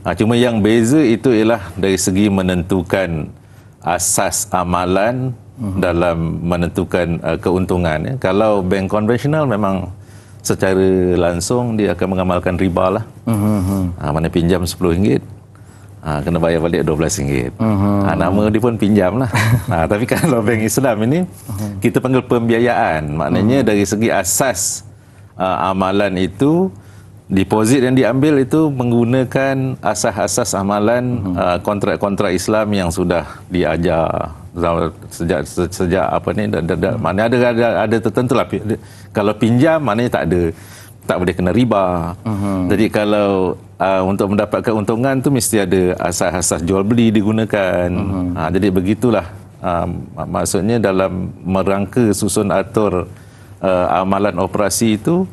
uh, cuma yang beza itu ialah dari segi menentukan asas amalan uh-huh. dalam menentukan uh, keuntungan ya. kalau bank konvensional memang secara langsung dia akan mengamalkan riba lah. Uh-huh. Ha, mana pinjam RM10, ha, kena bayar balik RM12. Mm-hmm. Uh-huh. Ha, nama dia pun pinjam lah. ha, tapi kalau bank Islam ini, uh-huh. kita panggil pembiayaan. Maknanya uh-huh. dari segi asas uh, amalan itu, deposit yang diambil itu menggunakan asas-asas amalan uh-huh. uh, kontrak-kontrak Islam yang sudah diajar sejak sejak apa ni da, da, da, mana ada ada ada lah kalau pinjam maknanya tak ada tak boleh kena riba. Uhum. Jadi kalau uh, untuk mendapat keuntungan tu mesti ada asas-asas jual beli digunakan. Mhm. Ha, jadi begitulah uh, maksudnya dalam merangka susun atur uh, amalan operasi itu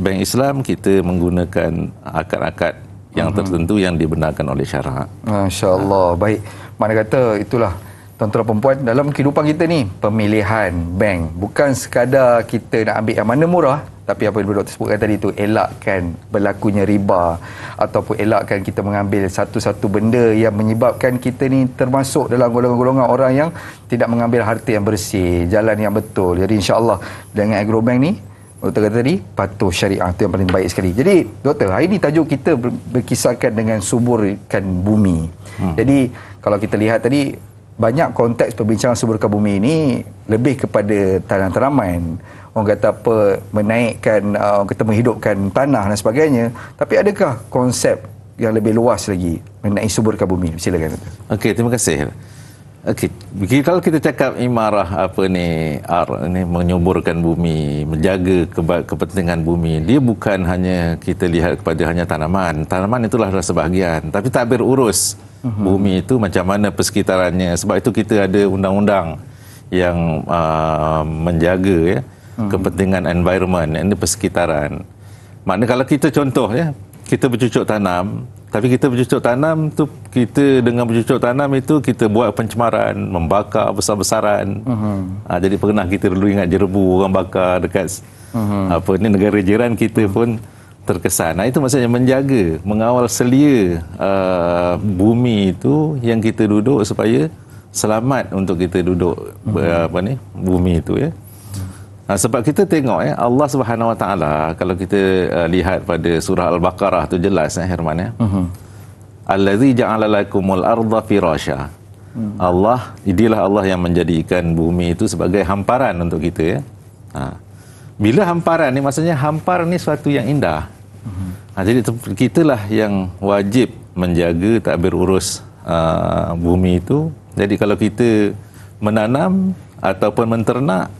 bank Islam kita menggunakan akad-akad yang uhum. tertentu yang dibenarkan oleh syarak. Masya-Allah. Ha. Baik. Mana kata itulah tuan-tuan perempuan dalam kehidupan kita ni pemilihan bank bukan sekadar kita nak ambil yang mana murah tapi apa yang doktor sebutkan tadi tu elakkan berlakunya riba ataupun elakkan kita mengambil satu-satu benda yang menyebabkan kita ni termasuk dalam golongan-golongan orang yang tidak mengambil harta yang bersih jalan yang betul jadi insya Allah dengan agrobank ni doktor kata tadi patuh syariah tu yang paling baik sekali jadi doktor hari ni tajuk kita berkisarkan dengan suburkan bumi hmm. jadi kalau kita lihat tadi banyak konteks perbincangan subur ke ini lebih kepada tanah teraman orang kata apa menaikkan uh, orang kata menghidupkan tanah dan sebagainya tapi adakah konsep yang lebih luas lagi mengenai subur ke bumi silakan okey terima kasih okey kalau kita cakap imarah apa ni ar ni menyuburkan bumi menjaga keba- kepentingan bumi dia bukan hanya kita lihat kepada hanya tanaman tanaman itulah adalah sebahagian tapi takbir urus uh-huh. bumi itu macam mana persekitarannya sebab itu kita ada undang-undang yang uh, menjaga ya uh-huh. kepentingan environment ini persekitaran makna kalau kita contoh ya kita bercucuk tanam tapi kita bercucuk tanam tu kita dengan bercucuk tanam itu kita buat pencemaran membakar besar-besaran uh-huh. ha, jadi pernah kita dulu ingat jerebu orang bakar dekat uh-huh. apa ni negara jiran kita pun uh-huh terkesan. Nah itu maksudnya menjaga, mengawal selia uh, bumi itu yang kita duduk supaya selamat untuk kita duduk hmm. uh, apa ni bumi itu ya. Nah, sebab kita tengok ya Allah Subhanahu Wa Taala kalau kita uh, lihat pada surah Al-Baqarah tu jelas ya Herman ya. Hmm. Allazi ja'ala lakumul arda firasha. Hmm. Allah idilah Allah yang menjadikan bumi itu sebagai hamparan untuk kita ya. Ha. Bila hamparan ni maksudnya hampar ni suatu yang indah. Mm-hmm. Ha, jadi kita lah yang wajib menjaga takbir urus uh, bumi itu. Jadi kalau kita menanam ataupun menternak,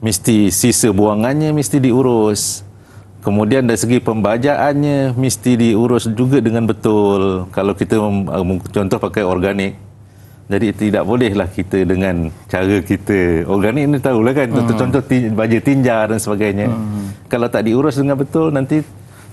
mesti sisa buangannya mesti diurus. Kemudian dari segi pembajaannya mesti diurus juga dengan betul. Kalau kita contoh pakai organik, jadi tidak bolehlah kita dengan cara kita organik ni tahulah kan contoh-contoh mm-hmm. baja tinja dan sebagainya. Hmm. Kalau tak diurus dengan betul nanti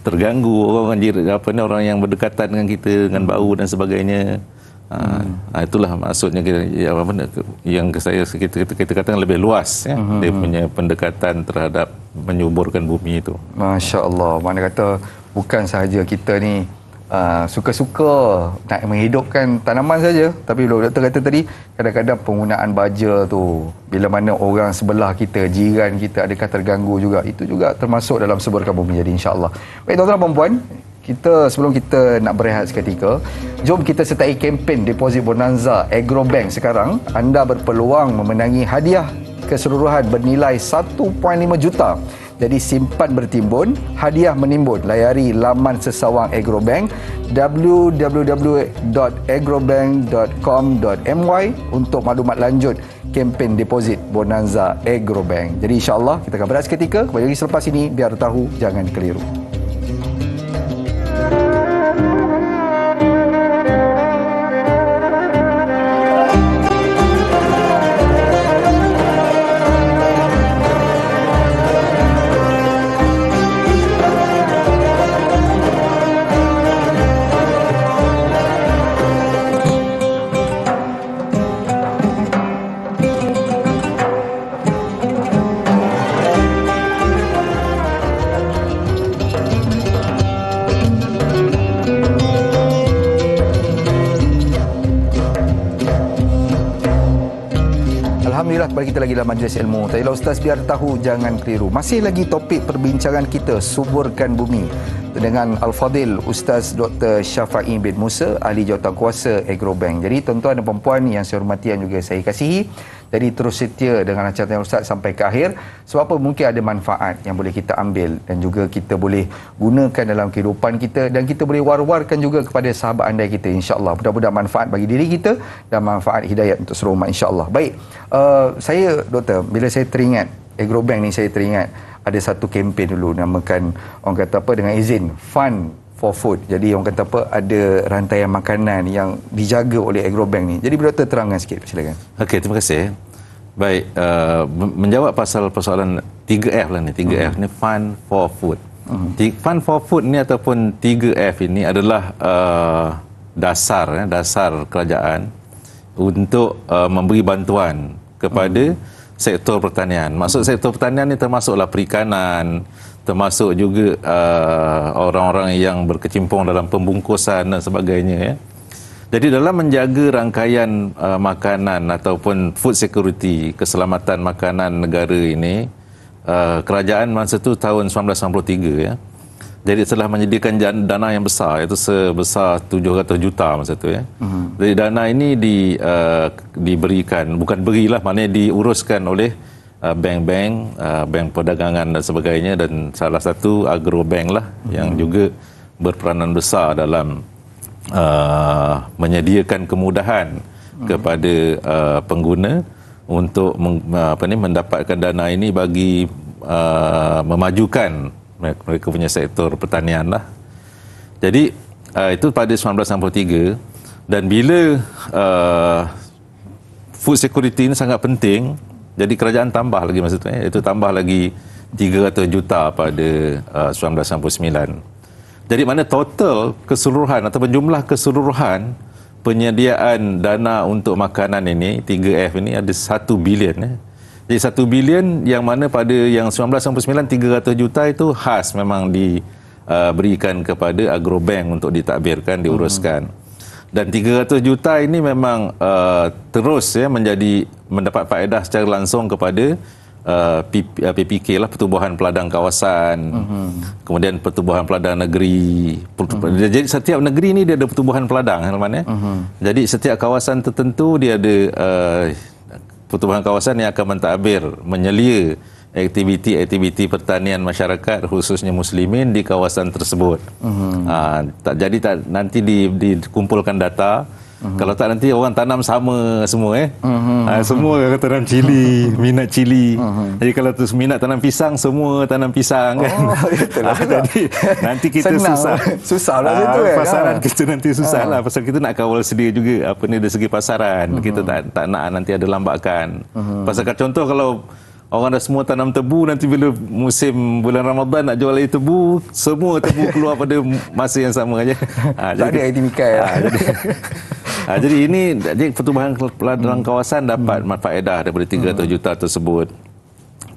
terganggu orang orang apa ni orang yang berdekatan dengan kita dengan hmm. bau dan sebagainya Ha, itulah maksudnya kita, ya, apa benda, yang saya kita, kita, kita katakan lebih luas ya, hmm. hmm dia punya pendekatan terhadap menyuburkan bumi itu Masya Allah mana kata bukan sahaja kita ni Ah, suka-suka nak menghidupkan tanaman saja tapi bila doktor kata tadi kadang-kadang penggunaan baja tu bila mana orang sebelah kita jiran kita adakah terganggu juga itu juga termasuk dalam suburkan bumi menjadi insyaAllah baik tuan-tuan dan puan kita sebelum kita nak berehat seketika jom kita sertai kempen deposit bonanza agrobank sekarang anda berpeluang memenangi hadiah keseluruhan bernilai 1.5 juta jadi simpan bertimbun, hadiah menimbun. Layari laman sesawang Agrobank www.agrobank.com.my untuk maklumat lanjut kempen deposit Bonanza Agrobank. Jadi insyaAllah kita akan berat seketika. Kembali lagi selepas ini biar tahu jangan keliru. kita lagi dalam majlis ilmu. Tapi lah Ustaz biar tahu jangan keliru. Masih lagi topik perbincangan kita, suburkan bumi dengan Al-Fadil Ustaz Dr. Syafa'i bin Musa ahli Kuasa, Agrobank. Jadi tuan-tuan dan puan yang saya hormati dan juga saya kasihi, jadi terus setia dengan acara yang Ustaz sampai ke akhir sebab apa mungkin ada manfaat yang boleh kita ambil dan juga kita boleh gunakan dalam kehidupan kita dan kita boleh war-warkan juga kepada sahabat anda kita insyaAllah mudah-mudahan manfaat bagi diri kita dan manfaat hidayat untuk seluruh umat insyaAllah baik uh, saya Dr. bila saya teringat Agrobank ni saya teringat ada satu kempen dulu namakan orang kata apa dengan izin fun for food. Jadi orang kata apa ada rantai makanan yang dijaga oleh Agrobank ni. Jadi Dr terangkan sikit silakan. Okey, terima kasih. Baik, uh, menjawab pasal persoalan 3F lah ni. 3F hmm. uh ni fun for food. uh hmm. Fun for food ni ataupun 3F ini adalah uh, dasar eh, dasar kerajaan untuk uh, memberi bantuan kepada uh sektor pertanian. Maksud sektor pertanian ni termasuklah perikanan, termasuk juga uh, orang-orang yang berkecimpung dalam pembungkusan dan sebagainya ya. Jadi dalam menjaga rangkaian uh, makanan ataupun food security, keselamatan makanan negara ini, uh, kerajaan masa itu tahun 1993 ya, jadi setelah menyediakan dana yang besar iaitu sebesar 700 juta masa tu ya. Uh-huh. Jadi dana ini di uh, diberikan bukan berilah maknanya diuruskan oleh uh, bank-bank, uh, bank perdagangan dan sebagainya dan salah satu agrobank lah uh-huh. yang hmm. juga berperanan besar dalam uh, menyediakan kemudahan uh-huh. kepada uh, pengguna untuk meng, uh, apa ni mendapatkan dana ini bagi uh, memajukan mereka punya sektor pertanian lah. Jadi uh, itu pada 1963 dan bila uh, food security ini sangat penting, jadi kerajaan tambah lagi masa tu, eh, itu tambah lagi 300 juta pada uh, 1969. Jadi mana total keseluruhan atau jumlah keseluruhan penyediaan dana untuk makanan ini 3F ini ada 1 bilion eh, jadi 1 bilion yang mana pada yang 1999 300 juta itu khas memang diberikan uh, kepada agrobank untuk ditakbirkan diuruskan. Hmm. Dan 300 juta ini memang uh, terus ya menjadi mendapat faedah secara langsung kepada Uh, PPK uh, lah pertumbuhan peladang kawasan mm-hmm. kemudian pertumbuhan peladang negeri mm-hmm. jadi setiap negeri ini dia ada pertumbuhan peladang kan, mm-hmm. jadi setiap kawasan tertentu dia ada uh, pertubuhan kawasan yang akan mentadbir menyelia aktiviti-aktiviti pertanian masyarakat khususnya muslimin di kawasan tersebut. Mm-hmm. Ha, tak jadi tak nanti di dikumpulkan data huh Kalau tak nanti orang tanam sama semua eh. Uh-huh. Ha, semua orang tanam cili, uh-huh. minat cili. Uh-huh. Jadi kalau terus minat tanam pisang, semua tanam pisang kan. Oh, ha, jadi nanti kita Senang. susah. Susah lah macam ha, tu ah, eh, kan. Pasaran kita nanti susah uh-huh. lah. Pasal kita nak kawal sedia juga apa ni dari segi pasaran. Uh-huh. Kita tak, tak nak nanti ada lambakan. Uh-huh. Pasal contoh kalau orang dah semua tanam tebu nanti bila musim bulan Ramadan nak jual lagi tebu semua tebu keluar pada masa yang sama aja. Ha, tak jadi, ada IT Mikai ha, ah, jadi, ha, jadi ini jadi pertumbuhan dalam kawasan dapat hmm. Edah daripada 300 hmm. juta tersebut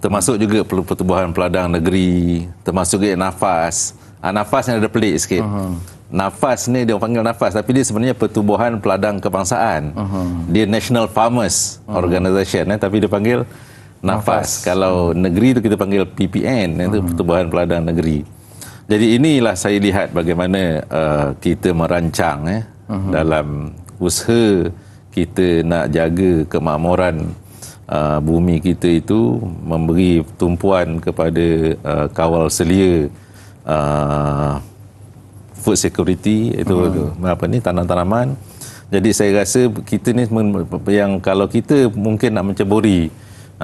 termasuk juga pertumbuhan peladang negeri termasuk juga nafas ha, nafas yang ada pelik sikit uh-huh. Nafas ni dia panggil nafas tapi dia sebenarnya pertubuhan peladang kebangsaan. Uh-huh. Dia National Farmers uh-huh. Organization eh tapi dia panggil nafas. nafas. Kalau negeri itu kita panggil PPN, itu hmm. pertubuhan peladang negeri. Jadi inilah saya lihat bagaimana uh, kita merancang eh, hmm. dalam usaha kita nak jaga kemakmuran uh, bumi kita itu memberi tumpuan kepada uh, kawal selia uh, food security itu hmm. apa ni tanaman-tanaman. Jadi saya rasa kita ni yang kalau kita mungkin nak menceburi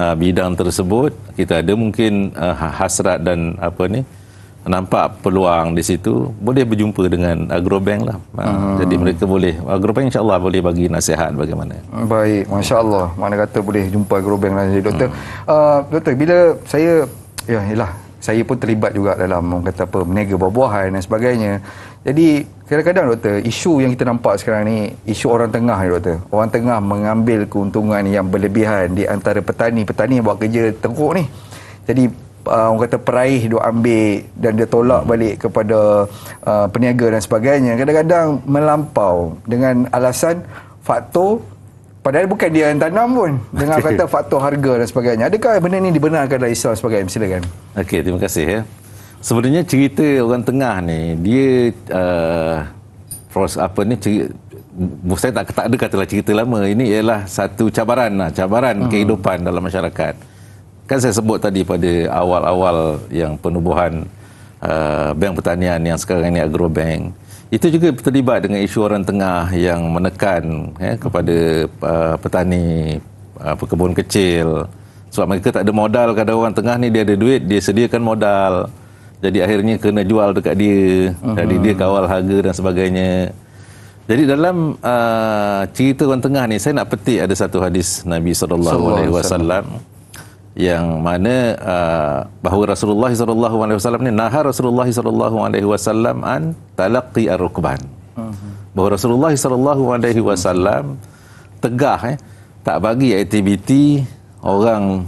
uh, bidang tersebut kita ada mungkin uh, hasrat dan apa ni nampak peluang di situ boleh berjumpa dengan agrobank lah ha. jadi mereka boleh agrobank insyaallah boleh bagi nasihat bagaimana baik masyaallah mana kata boleh jumpa agrobank lah jadi doktor hmm. uh, doktor bila saya ya ialah saya pun terlibat juga dalam orang kata apa meniaga buah-buahan dan sebagainya jadi kadang-kadang doktor isu yang kita nampak sekarang ni isu orang tengah ni doktor orang tengah mengambil keuntungan yang berlebihan di antara petani-petani yang buat kerja teruk ni jadi uh, orang kata peraih dia ambil dan dia tolak hmm. balik kepada uh, peniaga dan sebagainya kadang-kadang melampau dengan alasan faktor Padahal bukan dia yang tanam pun. Dengan okay. kata faktor harga dan sebagainya. Adakah benda ini dibenarkan dalam Islam sebagai MC? Silakan. Okey, terima kasih. Ya. Sebenarnya cerita orang tengah ni, dia... Uh, Frost apa ni cerita, saya tak, tak ada katalah cerita lama ini ialah satu cabaran lah, cabaran hmm. kehidupan dalam masyarakat kan saya sebut tadi pada awal-awal yang penubuhan uh, bank pertanian yang sekarang ini agrobank itu juga terlibat dengan isu orang tengah yang menekan ya, kepada uh, petani uh, perkebun kecil. Sebab mereka tak ada modal, kadang orang tengah ni dia ada duit, dia sediakan modal. Jadi akhirnya kena jual dekat dia, uh-huh. jadi dia mhm. kawal harga dan sebagainya. Jadi dalam uh, cerita orang tengah ni, saya nak petik ada satu hadis Nabi SAW. Sallallahu yang mana uh, bahawa Rasulullah SAW ni nahar Rasulullah SAW an talaqqi ar-rukban. Bahawa Rasulullah SAW tegah eh, tak bagi aktiviti orang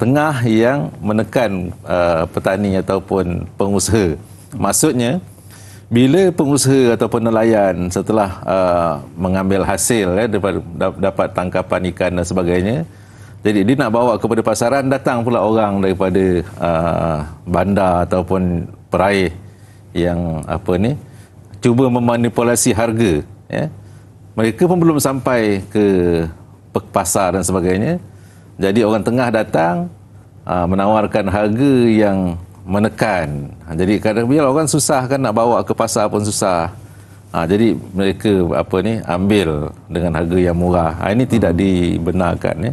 tengah yang menekan uh, petani ataupun pengusaha. Maksudnya bila pengusaha ataupun nelayan setelah uh, mengambil hasil eh, dapat, tangkapan ikan dan sebagainya, jadi dia nak bawa kepada pasaran datang pula orang daripada uh, bandar ataupun peraih yang apa ni cuba memanipulasi harga ya. Mereka pun belum sampai ke pasar dan sebagainya. Jadi orang tengah datang uh, menawarkan harga yang menekan. Jadi kadang-kadang orang susah kan nak bawa ke pasar pun susah. Ha, jadi mereka apa ni ambil dengan harga yang murah. Ha, ini tidak hmm. dibenarkan ya.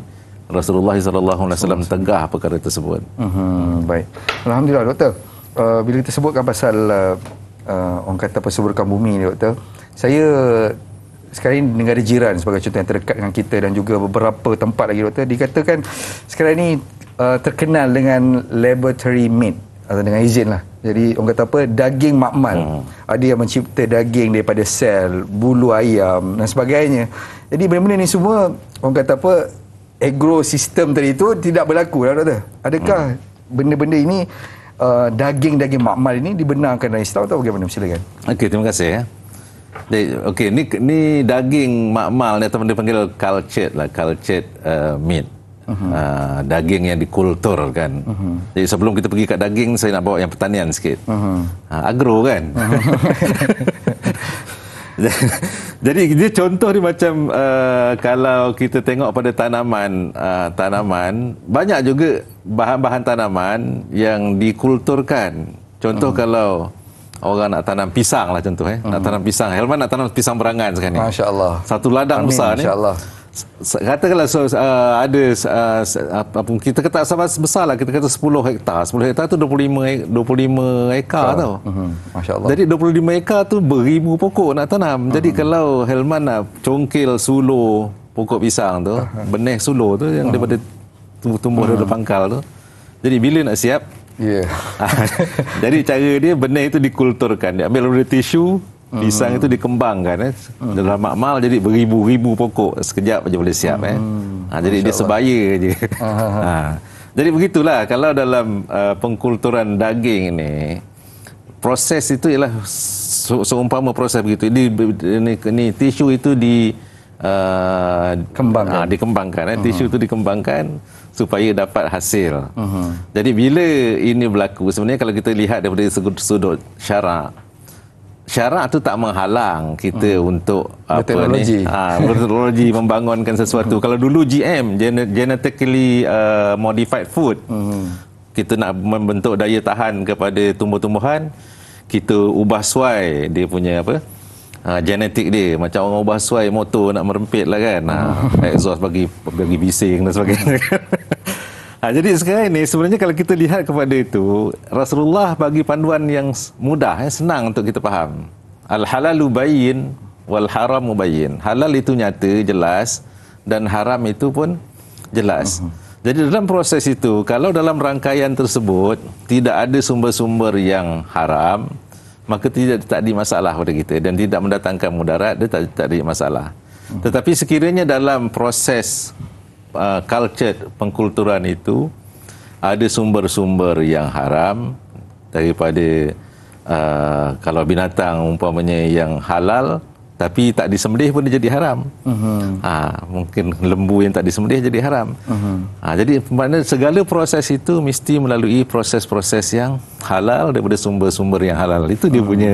Rasulullah sallallahu alaihi wasallam tegah perkara tersebut. Hmm, baik. Alhamdulillah doktor. Uh, bila kita sebutkan pasal uh, uh, orang kata pesuburkan bumi ni doktor, saya sekarang ini negara jiran sebagai contoh yang terdekat dengan kita dan juga beberapa tempat lagi doktor dikatakan sekarang ini uh, terkenal dengan laboratory meat atau dengan izin lah jadi orang kata apa daging makmal hmm. ada yang mencipta daging daripada sel bulu ayam dan sebagainya jadi benda-benda ni semua orang kata apa agro sistem tadi itu tidak berlaku lah doktor. Adakah hmm. benda-benda ini uh, daging-daging makmal ini dibenarkan dari Islam atau bagaimana? Silakan. Okey, terima kasih ya. Jadi, okay, ni, ni daging makmal ni teman dipanggil cultured lah, cultured uh, meat. Uh-huh. Uh, daging yang dikultur kan. Uh-huh. Mhm. Jadi sebelum kita pergi kat daging, saya nak bawa yang pertanian sikit. Uh-huh. Uh, agro kan? uh Jadi dia contoh ni macam uh, kalau kita tengok pada tanaman uh, tanaman banyak juga bahan-bahan tanaman yang dikulturkan. Contoh hmm. kalau orang nak tanam pisang lah contoh eh. Hmm. Nak tanam pisang. Helman nak tanam pisang berangan sekarang ni. Masya-Allah. Satu ladang Amin, besar ni. Masya-Allah katakanlah so, uh, ada uh, apa kita kata sama lah kita kata 10 hektar 10 hektar tu 25 25 ekar uh-huh. tau mhm, masyaallah jadi 25 ekar tu berimu pokok nak tanam uh-huh. jadi mhm. kalau Helman nak congkil sulo pokok pisang tu uh-huh. benih sulo tu yang uh-huh. daripada tumbuh uh-huh. dari pangkal tu jadi bila nak siap yeah. jadi cara dia benih itu dikulturkan dia ambil dari tisu pisang hmm. itu dikembangkan eh. hmm. dalam makmal jadi beribu-ribu pokok sekejap saja boleh siap eh. hmm. eh. ha, jadi Masya dia sebaya saja ha, ha, ha. ha. jadi begitulah kalau dalam uh, pengkulturan daging ini proses itu ialah seumpama proses begitu ini, ini, ini tisu itu di uh, dikembangkan, ha, dikembangkan eh. tisu hmm. itu dikembangkan supaya dapat hasil uh-huh. jadi bila ini berlaku sebenarnya kalau kita lihat daripada sudut syarak syarat tu tak menghalang kita hmm. untuk berteknologi. apa ni ha, teknologi ah, membangunkan sesuatu hmm. kalau dulu GM gen- genetically uh, modified food hmm. kita nak membentuk daya tahan kepada tumbuh-tumbuhan kita ubah suai dia punya apa ha, genetik dia macam orang ubah suai motor nak merempit lah kan ha, exhaust bagi bagi bising dan sebagainya Ha, jadi sekarang ini sebenarnya kalau kita lihat kepada itu, Rasulullah bagi panduan yang mudah, yang senang untuk kita faham. al halal bayin wal haram mubayyin. Halal itu nyata, jelas dan haram itu pun jelas. Uh-huh. Jadi dalam proses itu, kalau dalam rangkaian tersebut tidak ada sumber-sumber yang haram, maka tidak tak di masalah pada kita dan tidak mendatangkan mudarat, dia tak tak di masalah. Mhm. Tetapi sekiranya dalam proses uh, culture pengkulturan itu ada sumber-sumber yang haram daripada uh, kalau binatang umpamanya yang halal tapi tak disembelih pun dia jadi haram. Uh-huh. Ha, mungkin lembu yang tak disembelih jadi haram. Uh-huh. Ha, jadi mana segala proses itu mesti melalui proses-proses yang halal daripada sumber-sumber yang halal. Itu dia uh-huh. punya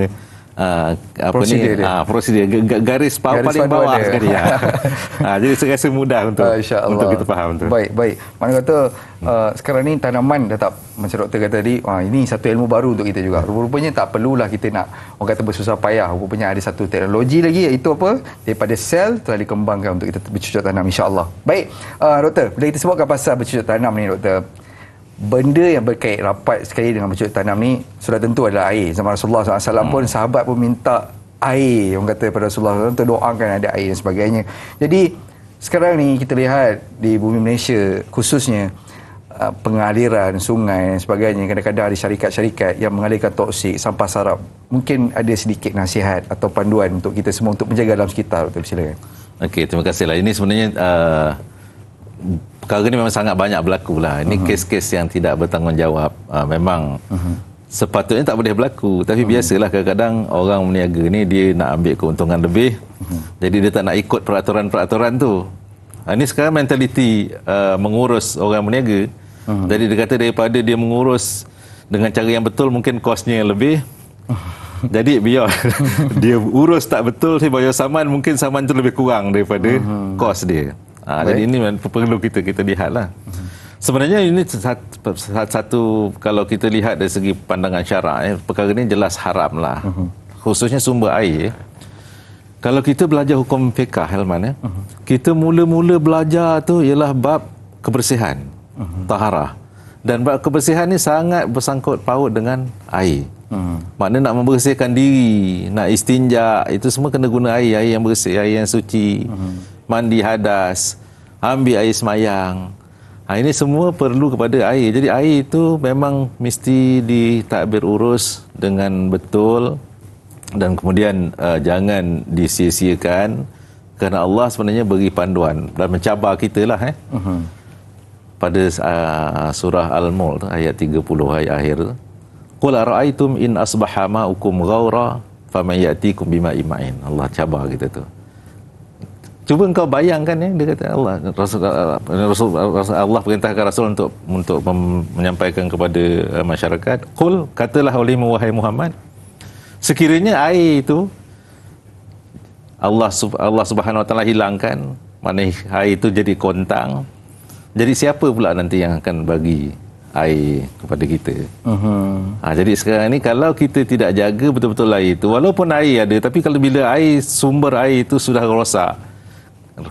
uh, apa ni dia. Uh, prosedur garis, garis paling, paling bawah sekali ya. uh, jadi saya rasa mudah untuk uh, untuk kita faham tu. Baik baik. Mana kata hmm. uh, sekarang ni tanaman dah tak macam doktor kata tadi, wah ini satu ilmu baru untuk kita juga. Rupanya tak perlulah kita nak orang kata bersusah payah. Rupanya ada satu teknologi lagi iaitu apa? daripada sel telah dikembangkan untuk kita bercucuk tanam insya-Allah. Baik, uh, doktor, bila kita sebutkan pasal bercucuk tanam ni doktor, benda yang berkait rapat sekali dengan bercucuk tanam ni sudah tentu adalah air zaman Rasulullah SAW hmm. pun sahabat pun minta air orang kata pada Rasulullah SAW tu doakan ada air dan sebagainya jadi sekarang ni kita lihat di bumi Malaysia khususnya uh, pengaliran sungai dan sebagainya kadang-kadang ada syarikat-syarikat yang mengalirkan toksik sampah sarap mungkin ada sedikit nasihat atau panduan untuk kita semua untuk menjaga dalam sekitar Dr. silakan Okey, terima kasih lah. Ini sebenarnya uh, perkara ni memang sangat banyak berlaku lah. Ini uh-huh. kes-kes yang tidak bertanggungjawab. Uh, memang uh-huh. sepatutnya tak boleh berlaku. Tapi uh biasalah kadang-kadang orang meniaga ni dia nak ambil keuntungan lebih. uh Jadi dia tak nak ikut peraturan-peraturan tu. Uh, ini sekarang mentaliti uh, mengurus orang meniaga. uh Jadi dia kata daripada dia mengurus dengan cara yang betul mungkin kosnya yang lebih. uh Jadi biar dia urus tak betul, dia bayar saman, mungkin saman tu lebih kurang daripada uh kos dia. Ha, jadi ini perlu kita kita lihatlah. Hmm. Sebenarnya ini satu, satu kalau kita lihat dari segi pandangan syarak eh, perkara ini jelas haram lah. Hmm. Khususnya sumber air. Ya. Kalau kita belajar hukum fiqah Helman eh, hmm. kita mula-mula belajar tu ialah bab kebersihan, hmm. taharah. Dan bab kebersihan ini sangat bersangkut paut dengan air. Hmm. Maknanya nak membersihkan diri, nak istinja, itu semua kena guna air, air yang bersih, air yang suci. Hmm mandi hadas, ambil air semayang. Ha, ini semua perlu kepada air. Jadi air itu memang mesti ditakbir urus dengan betul dan kemudian uh, jangan disia-siakan kerana Allah sebenarnya beri panduan dan mencabar kita lah eh. Uh-huh. Pada uh, surah Al-Mul ayat 30 ayat akhir. Qul ra'aytum in asbaha ma'ukum ghaura faman ya'tikum bima'in. Allah cabar kita tu. Cuba engkau bayangkan ya dia kata Allah Rasul Rasul Allah perintahkan Rasul untuk untuk mem, menyampaikan kepada uh, masyarakat qul katalah oleh wahai Muhammad sekiranya air itu Allah Allah Subhanahu Wa Taala hilangkan mana air itu jadi kontang jadi siapa pula nanti yang akan bagi air kepada kita uh-huh. ha, jadi sekarang ni kalau kita tidak jaga betul-betul air itu walaupun air ada tapi kalau bila air sumber air itu sudah rosak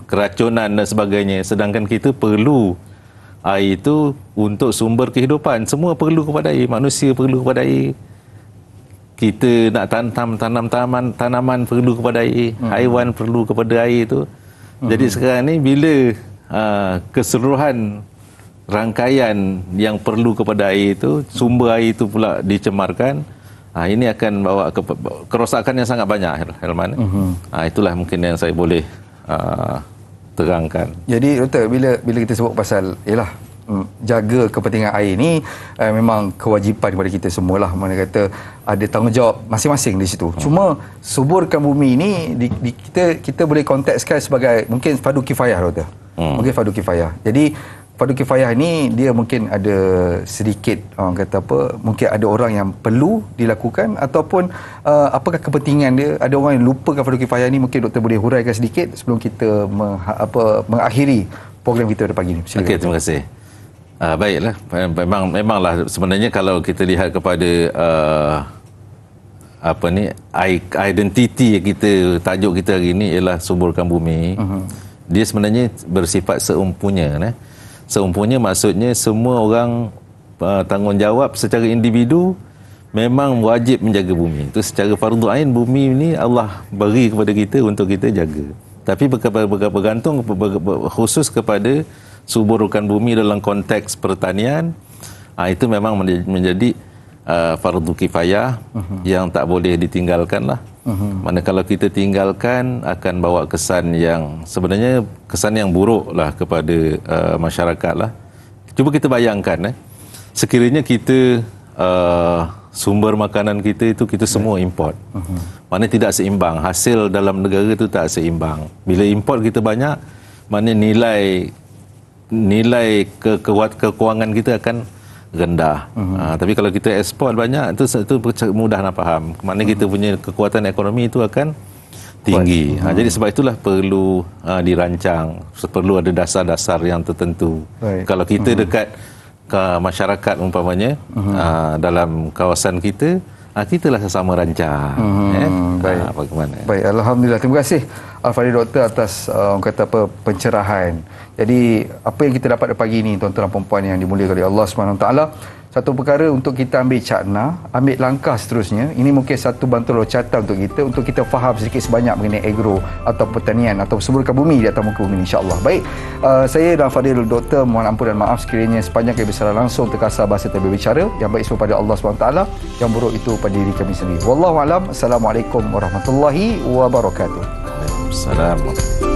keracunan dan sebagainya sedangkan kita perlu air itu untuk sumber kehidupan semua perlu kepada air manusia perlu kepada air kita nak tanam tanam taman tanaman perlu kepada air hmm. haiwan perlu kepada air itu hmm. jadi sekarang ni bila aa, ah, keseluruhan rangkaian yang perlu kepada air itu sumber air itu pula dicemarkan Ha, ini akan bawa ke, kerosakan yang sangat banyak, Helman. Uh-huh. Ha, itulah mungkin yang saya boleh uh, terangkan. Jadi doktor bila bila kita sebut pasal ialah jaga kepentingan air ni uh, memang kewajipan kepada kita semualah mana kata ada tanggungjawab masing-masing di situ. Hmm. Cuma suburkan bumi ini di, di, kita kita boleh kontekskan sebagai mungkin fardu kifayah doktor. Hmm. Mungkin fardu kifayah. Jadi fardu kifayah ni dia mungkin ada sedikit orang kata apa mungkin ada orang yang perlu dilakukan ataupun uh, apakah kepentingan dia ada orang yang lupakan fardu kifayah ni mungkin doktor boleh huraikan sedikit sebelum kita meng, apa mengakhiri program kita pada pagi ni okey terima kasih uh, baiklah memang memanglah sebenarnya kalau kita lihat kepada uh, apa ni identiti kita tajuk kita hari ni ialah suburkan bumi uh-huh. dia sebenarnya bersifat seumpunya nah eh? seumpunya maksudnya semua orang uh, tanggungjawab secara individu memang wajib menjaga bumi. Itu secara fardu ain bumi ini Allah beri kepada kita untuk kita jaga. Tapi bergantung khusus kepada suburkan bumi dalam konteks pertanian, ah, itu memang menjadi ah, fardu kifayah mhm. yang tak boleh ditinggalkan lah. Uhum. Mana kalau kita tinggalkan akan bawa kesan yang sebenarnya kesan yang buruk lah kepada uh, masyarakat lah. Cuba kita bayangkan eh. Sekiranya kita uh, sumber makanan kita itu kita semua import. Uhum. Mana tidak seimbang. Hasil dalam negara itu tak seimbang. Bila import kita banyak, mana nilai nilai ke, kekuat, kekuangan kita akan rendah. Uh-huh. Uh, tapi kalau kita ekspor banyak itu itu mudah nak faham. Maknanya uh-huh. kita mhm. punya kekuatan ekonomi itu akan tinggi. Uh-huh. Ha, jadi sebab itulah perlu uh, dirancang, perlu ada dasar-dasar yang tertentu. Baik. Kalau kita uh-huh. dekat ke masyarakat umpamanya uh-huh. uh, dalam kawasan kita kita ah, lah sesama rancang hmm, eh? baik. Ha, bagaimana? baik Alhamdulillah terima kasih Al-Fadhil Doktor atas uh, kata apa pencerahan jadi apa yang kita dapat pada pagi ini tuan-tuan dan puan yang dimulai oleh Allah SWT satu perkara untuk kita ambil cakna, ambil langkah seterusnya. Ini mungkin satu bantul loncatan untuk kita untuk kita faham sedikit sebanyak mengenai agro atau pertanian atau suburkan bumi di atas muka bumi insyaallah. Baik, uh, saya dan Fadil Doktor mohon ampun dan maaf sekiranya sepanjang kami bersalah langsung terkasar bahasa terlebih berbicara. yang baik itu pada Allah SWT yang buruk itu pada diri kami sendiri. Wallahu Assalamualaikum warahmatullahi wabarakatuh. Assalamualaikum.